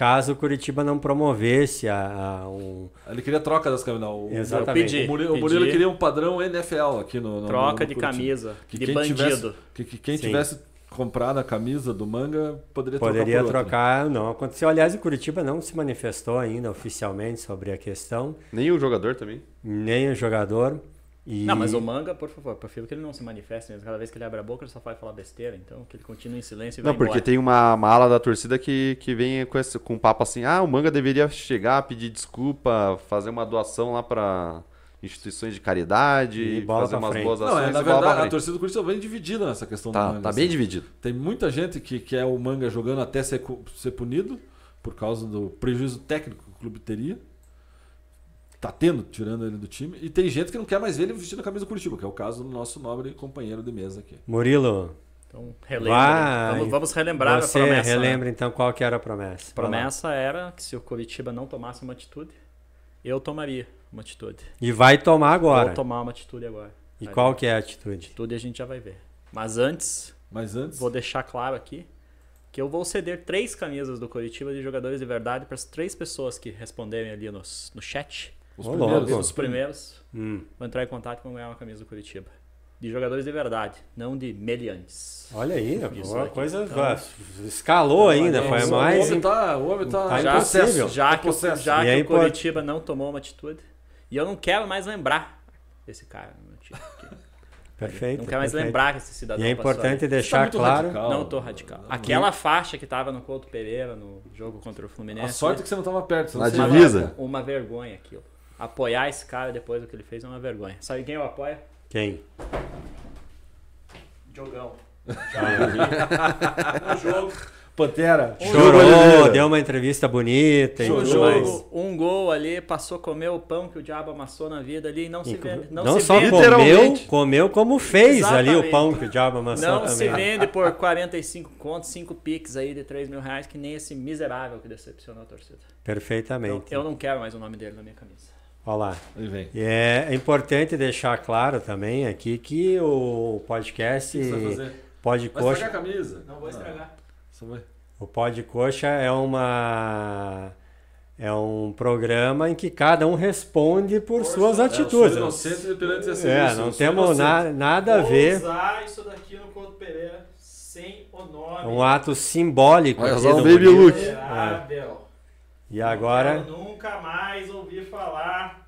caso o Curitiba não promovesse a, a um... Ele queria troca das camisas. O, Exatamente. Pedi, o, Murilo, o Murilo queria um padrão NFL aqui no. no troca no, no de Curitiba. camisa, que de bandido. Tivesse, que, que quem Sim. tivesse comprado a camisa do manga poderia trocar. Poderia trocar, não aconteceu. Aliás, o Curitiba não se manifestou ainda oficialmente sobre a questão. Nem o jogador também. Nem o jogador. E... Não, mas o manga, por favor, prefiro que ele não se manifeste mesmo. Cada vez que ele abre a boca, ele só vai falar besteira. Então, que ele continue em silêncio e Não, porque embora. tem uma, mala ala da torcida que, que vem com, esse, com um papo assim: ah, o manga deveria chegar, pedir desculpa, fazer uma doação lá para instituições de caridade, e fazer umas frente. boas ações. Não, é, na verdade, a torcida do Corinthians é bem dividida nessa questão tá, do manga. Tá bem assim. dividido. Tem muita gente que quer é o manga jogando até ser, ser punido por causa do prejuízo técnico que o clube teria tá tendo, tirando ele do time. E tem gente que não quer mais ver ele vestindo a camisa do Curitiba, que é o caso do nosso nobre companheiro de mesa aqui. Murilo. Então, relembra. Vamos, vamos, relembrar você a promessa. Né? Relembra né? então qual que era a promessa. A promessa era que se o Curitiba não tomasse uma atitude, eu tomaria uma atitude. E vai tomar agora. Vou tomar uma atitude agora. E vai qual ver. que é a atitude? Atitude a gente já vai ver. Mas antes, Mas antes, vou deixar claro aqui que eu vou ceder três camisas do Curitiba de jogadores de verdade para as três pessoas que responderem ali nos, no chat. Os primeiros. Os primeiros hum. vão entrar em contato e ganhar uma camisa do Curitiba. De jogadores de verdade, não de meliantes. Olha aí, a coisa então, escalou então, ainda, é, foi mais. Tá- o homem tá, tá, tá já, impossível. já que, o, já é que o Curitiba pode... não tomou uma atitude. E eu não quero mais lembrar esse cara no time. Perfeito. Não quero mais perfeito. lembrar que esse cidadão. E é importante tá deixar tá claro. Radical. Não estou radical. Aquela faixa que estava no Couto Pereira no jogo contra o Fluminense. A sorte que você não estava perto. Você não Na divisa. Uma vergonha aquilo apoiar esse cara depois do que ele fez é uma vergonha. Sabe quem eu apoio? Quem? Jogão. no jogo. Pantera. Um Chorou, jogo, deu uma entrevista bonita. Um, um gol ali, passou a comer o pão que o diabo amassou na vida ali e não se vende. Não, não se só vende. comeu, comeu como fez Exatamente. ali o pão que o diabo amassou Não também. se vende por 45 contos, 5 piques aí de 3 mil reais, que nem esse miserável que decepcionou a torcida. Perfeitamente. Eu, eu não quero mais o nome dele na minha camisa. Olá. É, é importante deixar claro também aqui que o podcast o que você vai fazer? Pode vai coxa. estragar a camisa? Não vou ah. estragar. Só vai... O pode Coxa é uma é um programa em que cada um responde por Força, suas é, atitudes. É, é isso, não temos na, nada a ver. usar isso daqui no Couto Pereira sem o nome. É um ato simbólico. Mas é um baby look. Ah, é. E agora. Eu nunca mais ouvi falar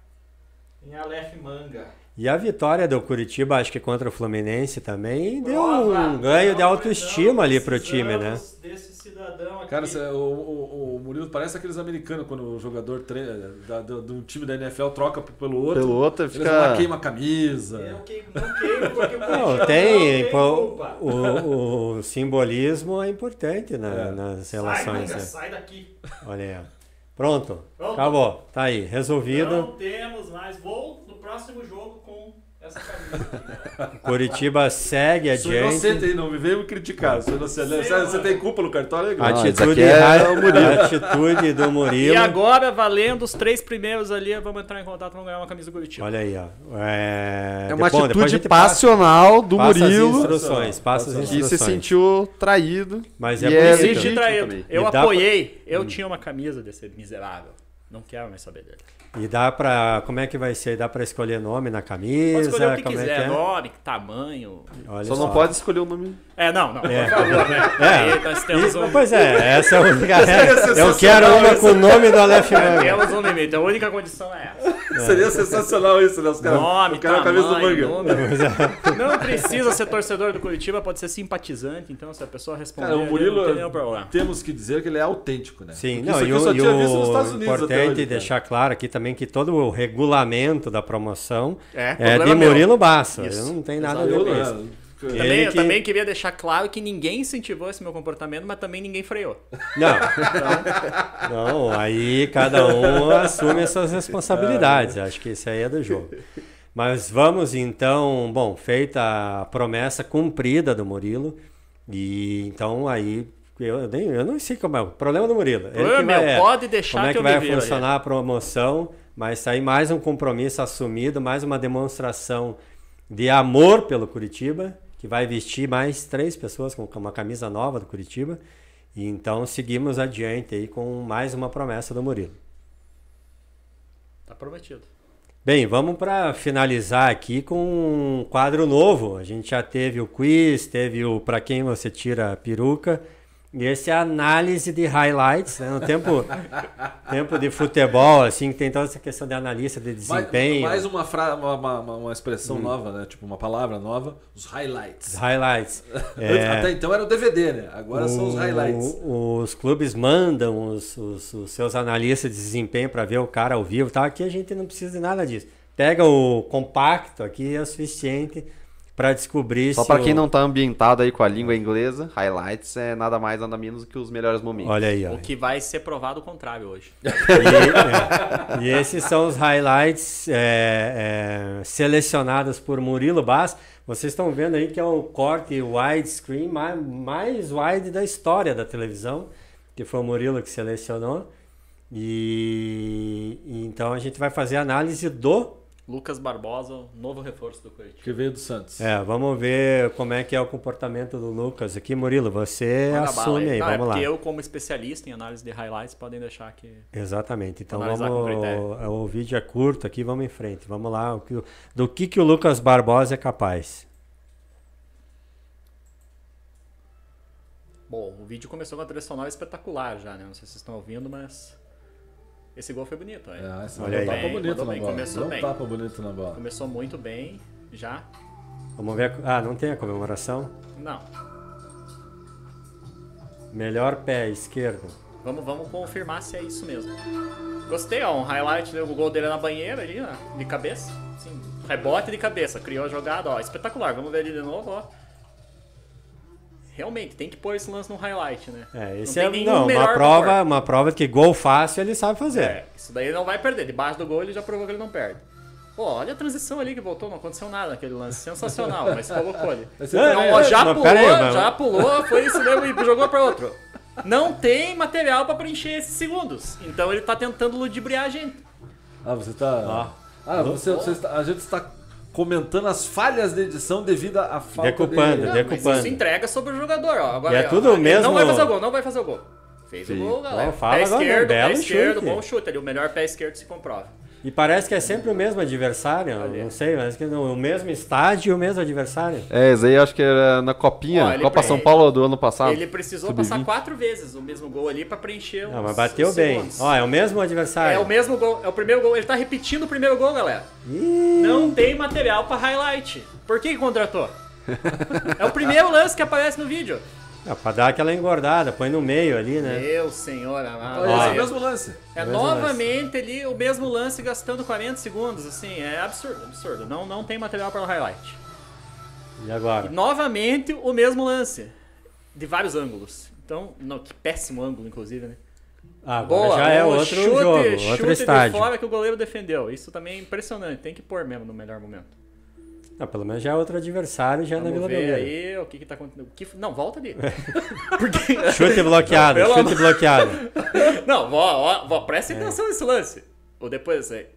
em Aleph Manga. E a vitória do Curitiba, acho que contra o Fluminense também, Prova, deu um ganho de autoestima ali pro time, né? Desse cidadão aqui. Cara, o, o, o Murilo parece aqueles americanos quando o jogador treina, da, do, do, time da NFL troca pelo outro. Pelo outro, fica... Eles não queima a camisa. Eu não queimo porque não tem, não o, o, simbolismo é importante na, é. nas relações. Sai, manga, né? sai daqui. Olha aí. Pronto. Pronto. Acabou. Tá aí. Resolvido. Não temos mais. Vou no próximo jogo camisa. Né? Curitiba segue adiante. Sou inocente aí, não me veio me criticar. Sou inocente. Você tem culpa no cartório? Não, atitude, é... Murilo. atitude do Murilo. E agora, valendo os três primeiros ali, vamos entrar em contato, vamos ganhar uma camisa do Curitiba. Olha aí, ó. É, é uma depois, atitude depois passional passa, do passa Murilo. As instruções, passa as instruções. E se sentiu traído. Mas é, é bonito. traído. Eu apoiei. Pra... Eu hum. tinha uma camisa desse miserável. Não quero mais saber dele. E dá pra. Como é que vai ser? Dá pra escolher nome na camisa? Pode escolher o que é quiser, é que é? nome, tamanho. Olha só, só, não pode escolher o nome. É, não, não. É. Por favor, né? É. nós temos um... Pois é, essa é a única. É, eu quero uma com o nome do Aleph Manga. Temos um limite, a única condição é essa. Seria sensacional isso, né? Os caras. Nome, cara, tamanho, camisa do Manga. É. Não precisa ser torcedor do Curitiba, pode ser simpatizante, então se a pessoa responder. Cara, o Murilo, não tem problema. temos que dizer que ele é autêntico, né? Sim, Porque não, e, eu, só tinha o visto nos Estados Unidos importante é deixar claro aqui também também que todo o regulamento da promoção é, é de Murilo Bassa. eu não tem nada a ver com isso. Também, que... Eu também queria deixar claro que ninguém incentivou esse meu comportamento, mas também ninguém freou. Não. Então... não, aí cada um assume suas responsabilidades. Acho que isso aí é do jogo. Mas vamos então, bom, feita a promessa cumprida do Murilo, e então aí eu, nem, eu não sei como é. O problema do Murilo. Problema vai, pode deixar Como é que, que vai funcionar é. a promoção, mas sair tá mais um compromisso assumido, mais uma demonstração de amor pelo Curitiba, que vai vestir mais três pessoas com uma camisa nova do Curitiba. E então seguimos adiante aí com mais uma promessa do Murilo. Tá prometido. Bem, vamos para finalizar aqui com um quadro novo. A gente já teve o quiz, teve o para quem você tira a peruca. E essa é a análise de highlights, né? No tempo, tempo de futebol, assim, que tem toda essa questão de analista, de desempenho. Mais, mais uma, fra... uma, uma, uma expressão hum. nova, né? Tipo, uma palavra nova, os highlights. highlights. É... Até então era o DVD, né? Agora o, são os highlights. O, os clubes mandam os, os, os seus analistas de desempenho para ver o cara ao vivo tá? Aqui a gente não precisa de nada disso. Pega o compacto aqui, é o suficiente para descobrir Só para quem eu... não tá ambientado aí com a língua inglesa, highlights é nada mais, nada menos que os melhores momentos. Olha aí, O que vai ser provado o contrário hoje. E, é, e esses são os highlights é, é, selecionados por Murilo Bass. Vocês estão vendo aí que é o corte widescreen mais, mais wide da história da televisão, que foi o Murilo que selecionou. E, e então a gente vai fazer a análise do Lucas Barbosa, novo reforço do Corinthians. Que veio do Santos. É, vamos ver como é que é o comportamento do Lucas aqui. Murilo, você Manda assume aí, Não, vamos é lá. eu, como especialista em análise de highlights, podem deixar aqui. Exatamente. Então vamos. O, o vídeo é curto aqui, vamos em frente. Vamos lá. Do que, que o Lucas Barbosa é capaz? Bom, o vídeo começou com uma trilha sonora espetacular já, né? Não sei se vocês estão ouvindo, mas. Esse gol foi bonito, olha. É, esse olha aí. Tapa bem, bonito na bem. bola. Começou bem. tapa bonito na bola. Começou muito bem, já. Vamos ver. A... Ah, não tem a comemoração? Não. Melhor pé esquerdo. Vamos, vamos confirmar se é isso mesmo. Gostei, ó, um highlight do né, gol dele na banheira ali, ó, de cabeça. Sim, rebote de cabeça, criou a jogada, ó, espetacular. Vamos ver ele de novo, ó realmente tem que pôr esse lance no highlight, né? É, esse não é não, uma prova, uma prova que gol fácil ele sabe fazer. É, isso daí ele não vai perder. Debaixo do gol ele já provou que ele não perde. Pô, olha a transição ali que voltou, não aconteceu nada naquele lance. Sensacional, mas colocou ele. Não, ó, já não, pulou, aí, já pulou, foi isso mesmo e jogou para outro. Não tem material para preencher esses segundos. Então ele tá tentando ludibriar a gente. Ah, você tá. Ah, ah você, você, a gente está comentando as falhas de edição devido à falta decupando, de... Decupando, Isso entrega sobre o jogador, ó. Agora, é tudo ó, mesmo... Não vai fazer o gol, não vai fazer o gol. Fez Sim. o gol, galera. Bom, fala pé agora, né? esquerdo, pé esquerdo, bom chute ali. O melhor pé esquerdo se comprova. E parece que é sempre o mesmo adversário, não sei, mas que é o mesmo estádio e o mesmo adversário. É, isso aí acho que era na Copinha, Ó, Copa pre... São Paulo do ano passado. Ele precisou passar quatro vezes o mesmo gol ali para preencher os Não, mas bateu bem. Ó, é o mesmo adversário. É o mesmo gol, é o primeiro gol, ele tá repetindo o primeiro gol, galera. Não tem material para highlight. Por que contratou? é o primeiro lance que aparece no vídeo. É, pra dar aquela engordada, põe no meio ali, né? Meu senhor amado. Ah, é, é, é o mesmo lance. É mesmo novamente lance. ali o mesmo lance gastando 40 segundos, assim, é absurdo, absurdo. Não, não tem material para o highlight. E agora? E, novamente o mesmo lance, de vários ângulos. Então, não, que péssimo ângulo, inclusive, né? Ah, agora Boa, já é outro chute, jogo, outro chute estádio. de fora que o goleiro defendeu. Isso também é impressionante, tem que pôr mesmo no melhor momento. Ah, pelo menos já é outro adversário já é Vamos na Vila ver Belmiro. aí o que que tá acontecendo. que... Não, volta dele. Porque... chute bloqueado, não, chute bloqueado. Não, vó, vó, presta é. atenção nesse lance. Ou depois, aí.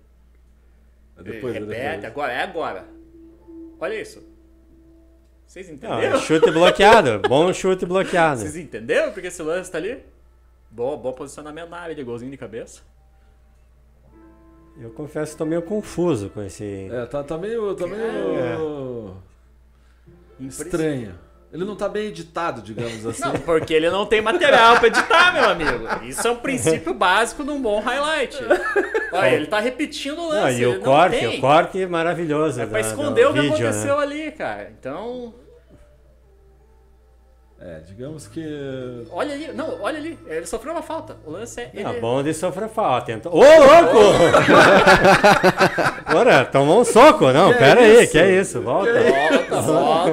É depois é Repete, depois. agora, é agora. Olha isso. Vocês entenderam? Não, chute bloqueado, bom chute bloqueado. Vocês entenderam porque esse lance tá ali? Bom, bom posicionamento na área de golzinho de cabeça. Eu confesso que tô meio confuso com esse. É, tá, tá meio. Tá meio... É. Estranho. Ele não tá bem editado, digamos assim. Não, porque ele não tem material para editar, meu amigo. Isso é um princípio é. básico de um bom highlight. Olha, é. ele tá repetindo o lance. Não, e o corte, o corte maravilhoso. É para esconder o que vídeo, né? aconteceu né? ali, cara. Então. É, digamos que. Olha ali, não, olha ali. Ele sofreu uma falta. O lance é. Ele... Não, bom ele sofreu falta. Então... Ô, louco! Ora, tomou um soco. Não, que pera é aí, isso? que é isso? Volta. Volta,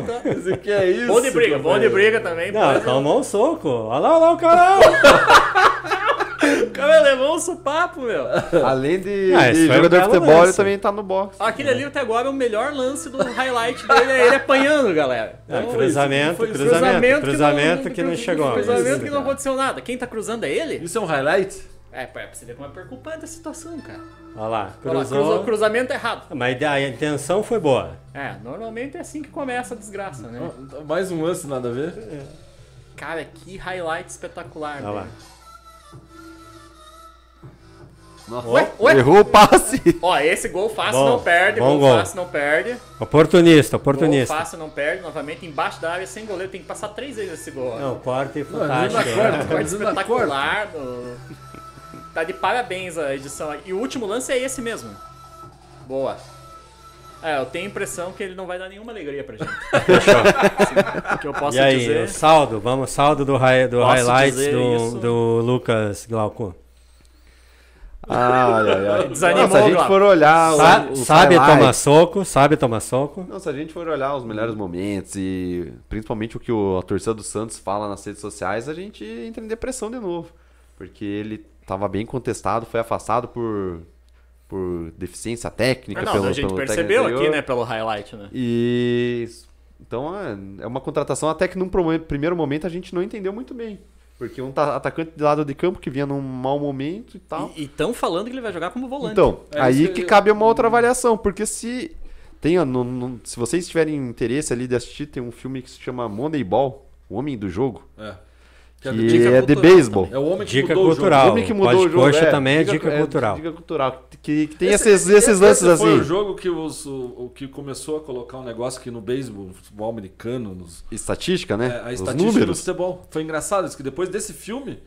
volta. que é isso? Bom de briga, bom de briga também. Não, é. tomou um soco. Olha lá, olha lá o caralho! meu, levou um sopapo, meu. Além de, ah, de jogador de futebol, lance. ele também tá no box Aquele né? ali até agora, é o melhor lance do highlight dele é ele apanhando, galera. Ah, então, é, cruzamento, foi, cruzamento, cruzamento, que não, que não chegou. Cruzamento é que não aconteceu nada. Quem tá cruzando é ele? Isso é um highlight? É, é pra você ver como é preocupante a situação, cara. Olha lá, cruzou. Olha lá, cruzamento errado. Mas a intenção foi boa. É, normalmente é assim que começa a desgraça, né? Mais um lance nada a ver. É. Cara, que highlight espetacular, Olha velho. lá. Ué, ué? Errou o passe. Ó, esse gol fácil bom, não perde, gol, gol, fácil não perde. Oportunista, oportunista. Gol fácil não perde, novamente embaixo da área, sem goleiro, tem que passar três vezes esse gol. Não, e é é fantástico. Não, corte, corte espetacular. No... Tá de parabéns a edição. E o último lance é esse mesmo. Boa. É, eu tenho a impressão que ele não vai dar nenhuma alegria pra gente. Fechou. que eu posso e aí, dizer... saldo, vamos, saldo do, hi do highlights do, do Lucas Glauco. Ai, ai, ai. Desanimou, Não, se a gente for olhar. Sa os, sabe tomar soco, sabe tomar soco. Não, se a gente for olhar os melhores momentos e principalmente o que o, a torcida do Santos fala nas redes sociais, a gente entra em depressão de novo. Porque ele estava bem contestado, foi afastado por por deficiência técnica. Não, pelo, a gente pelo percebeu aqui, né, pelo highlight, né? E então é, é uma contratação até que num primeiro momento a gente não entendeu muito bem. Porque um tá atacante de lado de campo que vinha num mau momento e tal. E estão falando que ele vai jogar como volante. Então, é aí que, eu... cabe uma outra avaliação, porque se tem, no, no, se vocês tiverem interesse ali de assistir, tem um filme que se chama Moneyball, o homem do jogo. É. Que é, dica é de beisebol. É o homem que dica mudou cultural. o jogo. O homem que mudou o jogo. Coxa é, também é dica, dica é cultural. É, dica cultural. Que, que tem esse, esses, esses lances foi assim. foi o jogo que, os, o, que começou a colocar um negócio que no beisebol, no futebol americano... Nos, estatística, né? É, a Os números. do futebol. Foi engraçado isso, que depois desse filme...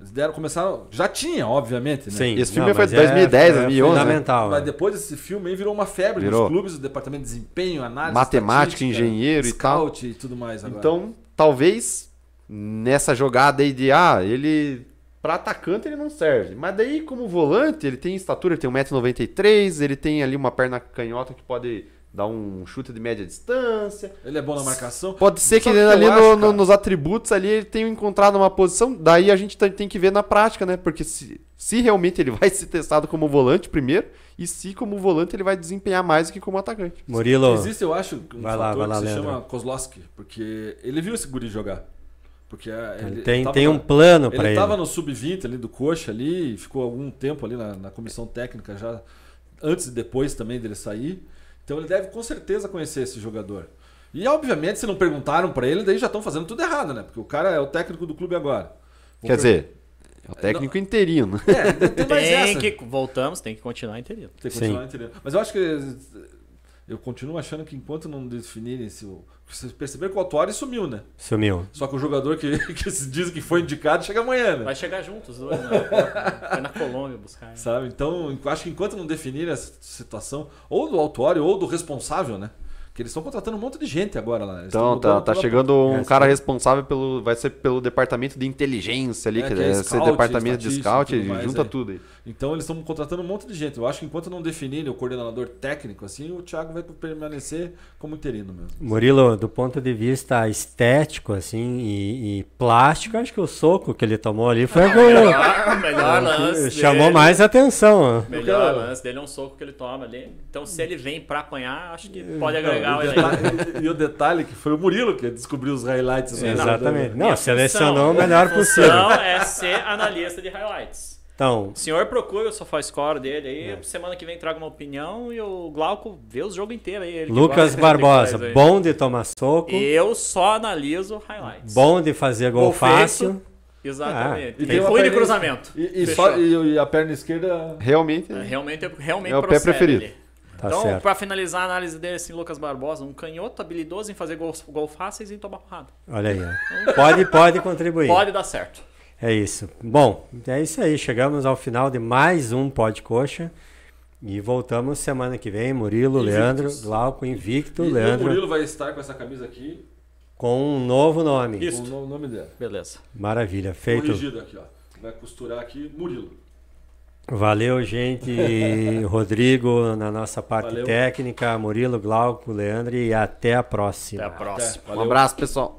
Eles deram, começaram. Já tinha, obviamente, né? Sim. Esse filme não, é foi de 2010, é, 2011. É né? fundamental. Né? Mas depois desse filme aí virou uma febre virou. nos clubes, do departamento de desempenho, análise. Matemática, engenheiro e tal. e tudo mais. Agora. Então, talvez nessa jogada aí de, ah, ele para atacante ele não serve. Mas daí, como volante, ele tem estatura, ele tem 1,93m, ele tem ali uma perna canhota que pode dar um chute de média distância. Ele é bom na marcação. Pode ser que, que ali acho, no, no, nos atributos ali ele tenha encontrado uma posição. Daí a gente tem que ver na prática, né? Porque se, se realmente ele vai ser testado como volante primeiro, e se como volante ele vai desempenhar mais do que como atacante. Murilo. Existe, eu acho, um vai fator lá, vai lá, que se Leandro. chama Kozlowski, porque ele viu esse guri jogar. Porque então, ele tem, tava, tem um plano para ele. Ele estava no sub-20 ali do coxa ali, ficou algum tempo ali na, na, comissão técnica já antes e depois também dele sair. Então ele deve com certeza conhecer esse jogador. E obviamente se não perguntaram para ele, daí já estão fazendo tudo errado, né? Porque o cara é o técnico do clube agora. Vou Quer dizer, é o é, técnico não, interino. Né? É, tem, tem que voltamos, tem que continuar interino. Tem que continuar Sim. interino. Mas eu acho que eu continuo achando que enquanto não definirem se Vocês perceberam que o Autuari sumiu, né? Sumiu. Só que o jogador que, que diz que foi indicado chega amanhã, né? Vai chegar juntos dois, né? Vai na Colômbia buscar. Né? Sabe? Então, acho que enquanto não definirem essa situação, ou do Autuari ou do responsável, né? Que eles estão contratando um monte de gente agora lá. Eles então, tá, tá chegando um é, cara responsável pelo. Vai ser pelo departamento de inteligência ali, é, que, que é, é scout, esse departamento de scout, tudo junta é. tudo aí. Então eles estão contratando um monte de gente. Eu acho que enquanto não definirem o coordenador técnico, assim, o Thiago vai permanecer como interino mesmo. Murilo, do ponto de vista estético, assim, e, e plástico, acho que o soco que ele tomou ali foi ah, o melhor, melhor lance. Chamou dele. mais atenção. Melhor Porque... lance dele é um soco que ele toma ali. Então, se ele vem para apanhar, acho que pode agregar não, o detalhe, E o detalhe que foi o Murilo que descobriu os highlights. Né? Exatamente. Não, não selecionou o melhor possível. é ser analista de highlights. Então, o senhor procura o score dele aí. É. Semana que vem traga uma opinião e o Glauco vê o jogo inteiro aí. Lucas Barbosa, bom de tomar soco. Eu só analiso highlights. Bom de fazer gol fácil. Exatamente. Ah, e tem de cruzamento. E, e só, e, e, a perna esquerda. Realmente. É, realmente, é, realmente é o pé preferido. Tá então, para finalizar a análise dele, assim, Lucas Barbosa, um canhoto habilidoso em fazer gols, gol fáceis e em tomar porrada. Olha aí. Então, pode, pode contribuir. Pode dar certo. É isso. Bom, é isso aí. Chegamos ao final de mais um Pod Coxa. E voltamos semana que vem. Murilo, Invictus. Leandro, Glauco, Invicto, e, Leandro. O Murilo vai estar com essa camisa aqui. Com um novo nome. Isso. Com o nome dela. Beleza. Maravilha. Feito. Corrigido aqui, ó. Vai costurar aqui, Murilo. Valeu, gente. Rodrigo na nossa parte Valeu. técnica, Murilo, Glauco, Leandro e até a próxima. Até a próxima. Até. Um abraço, pessoal.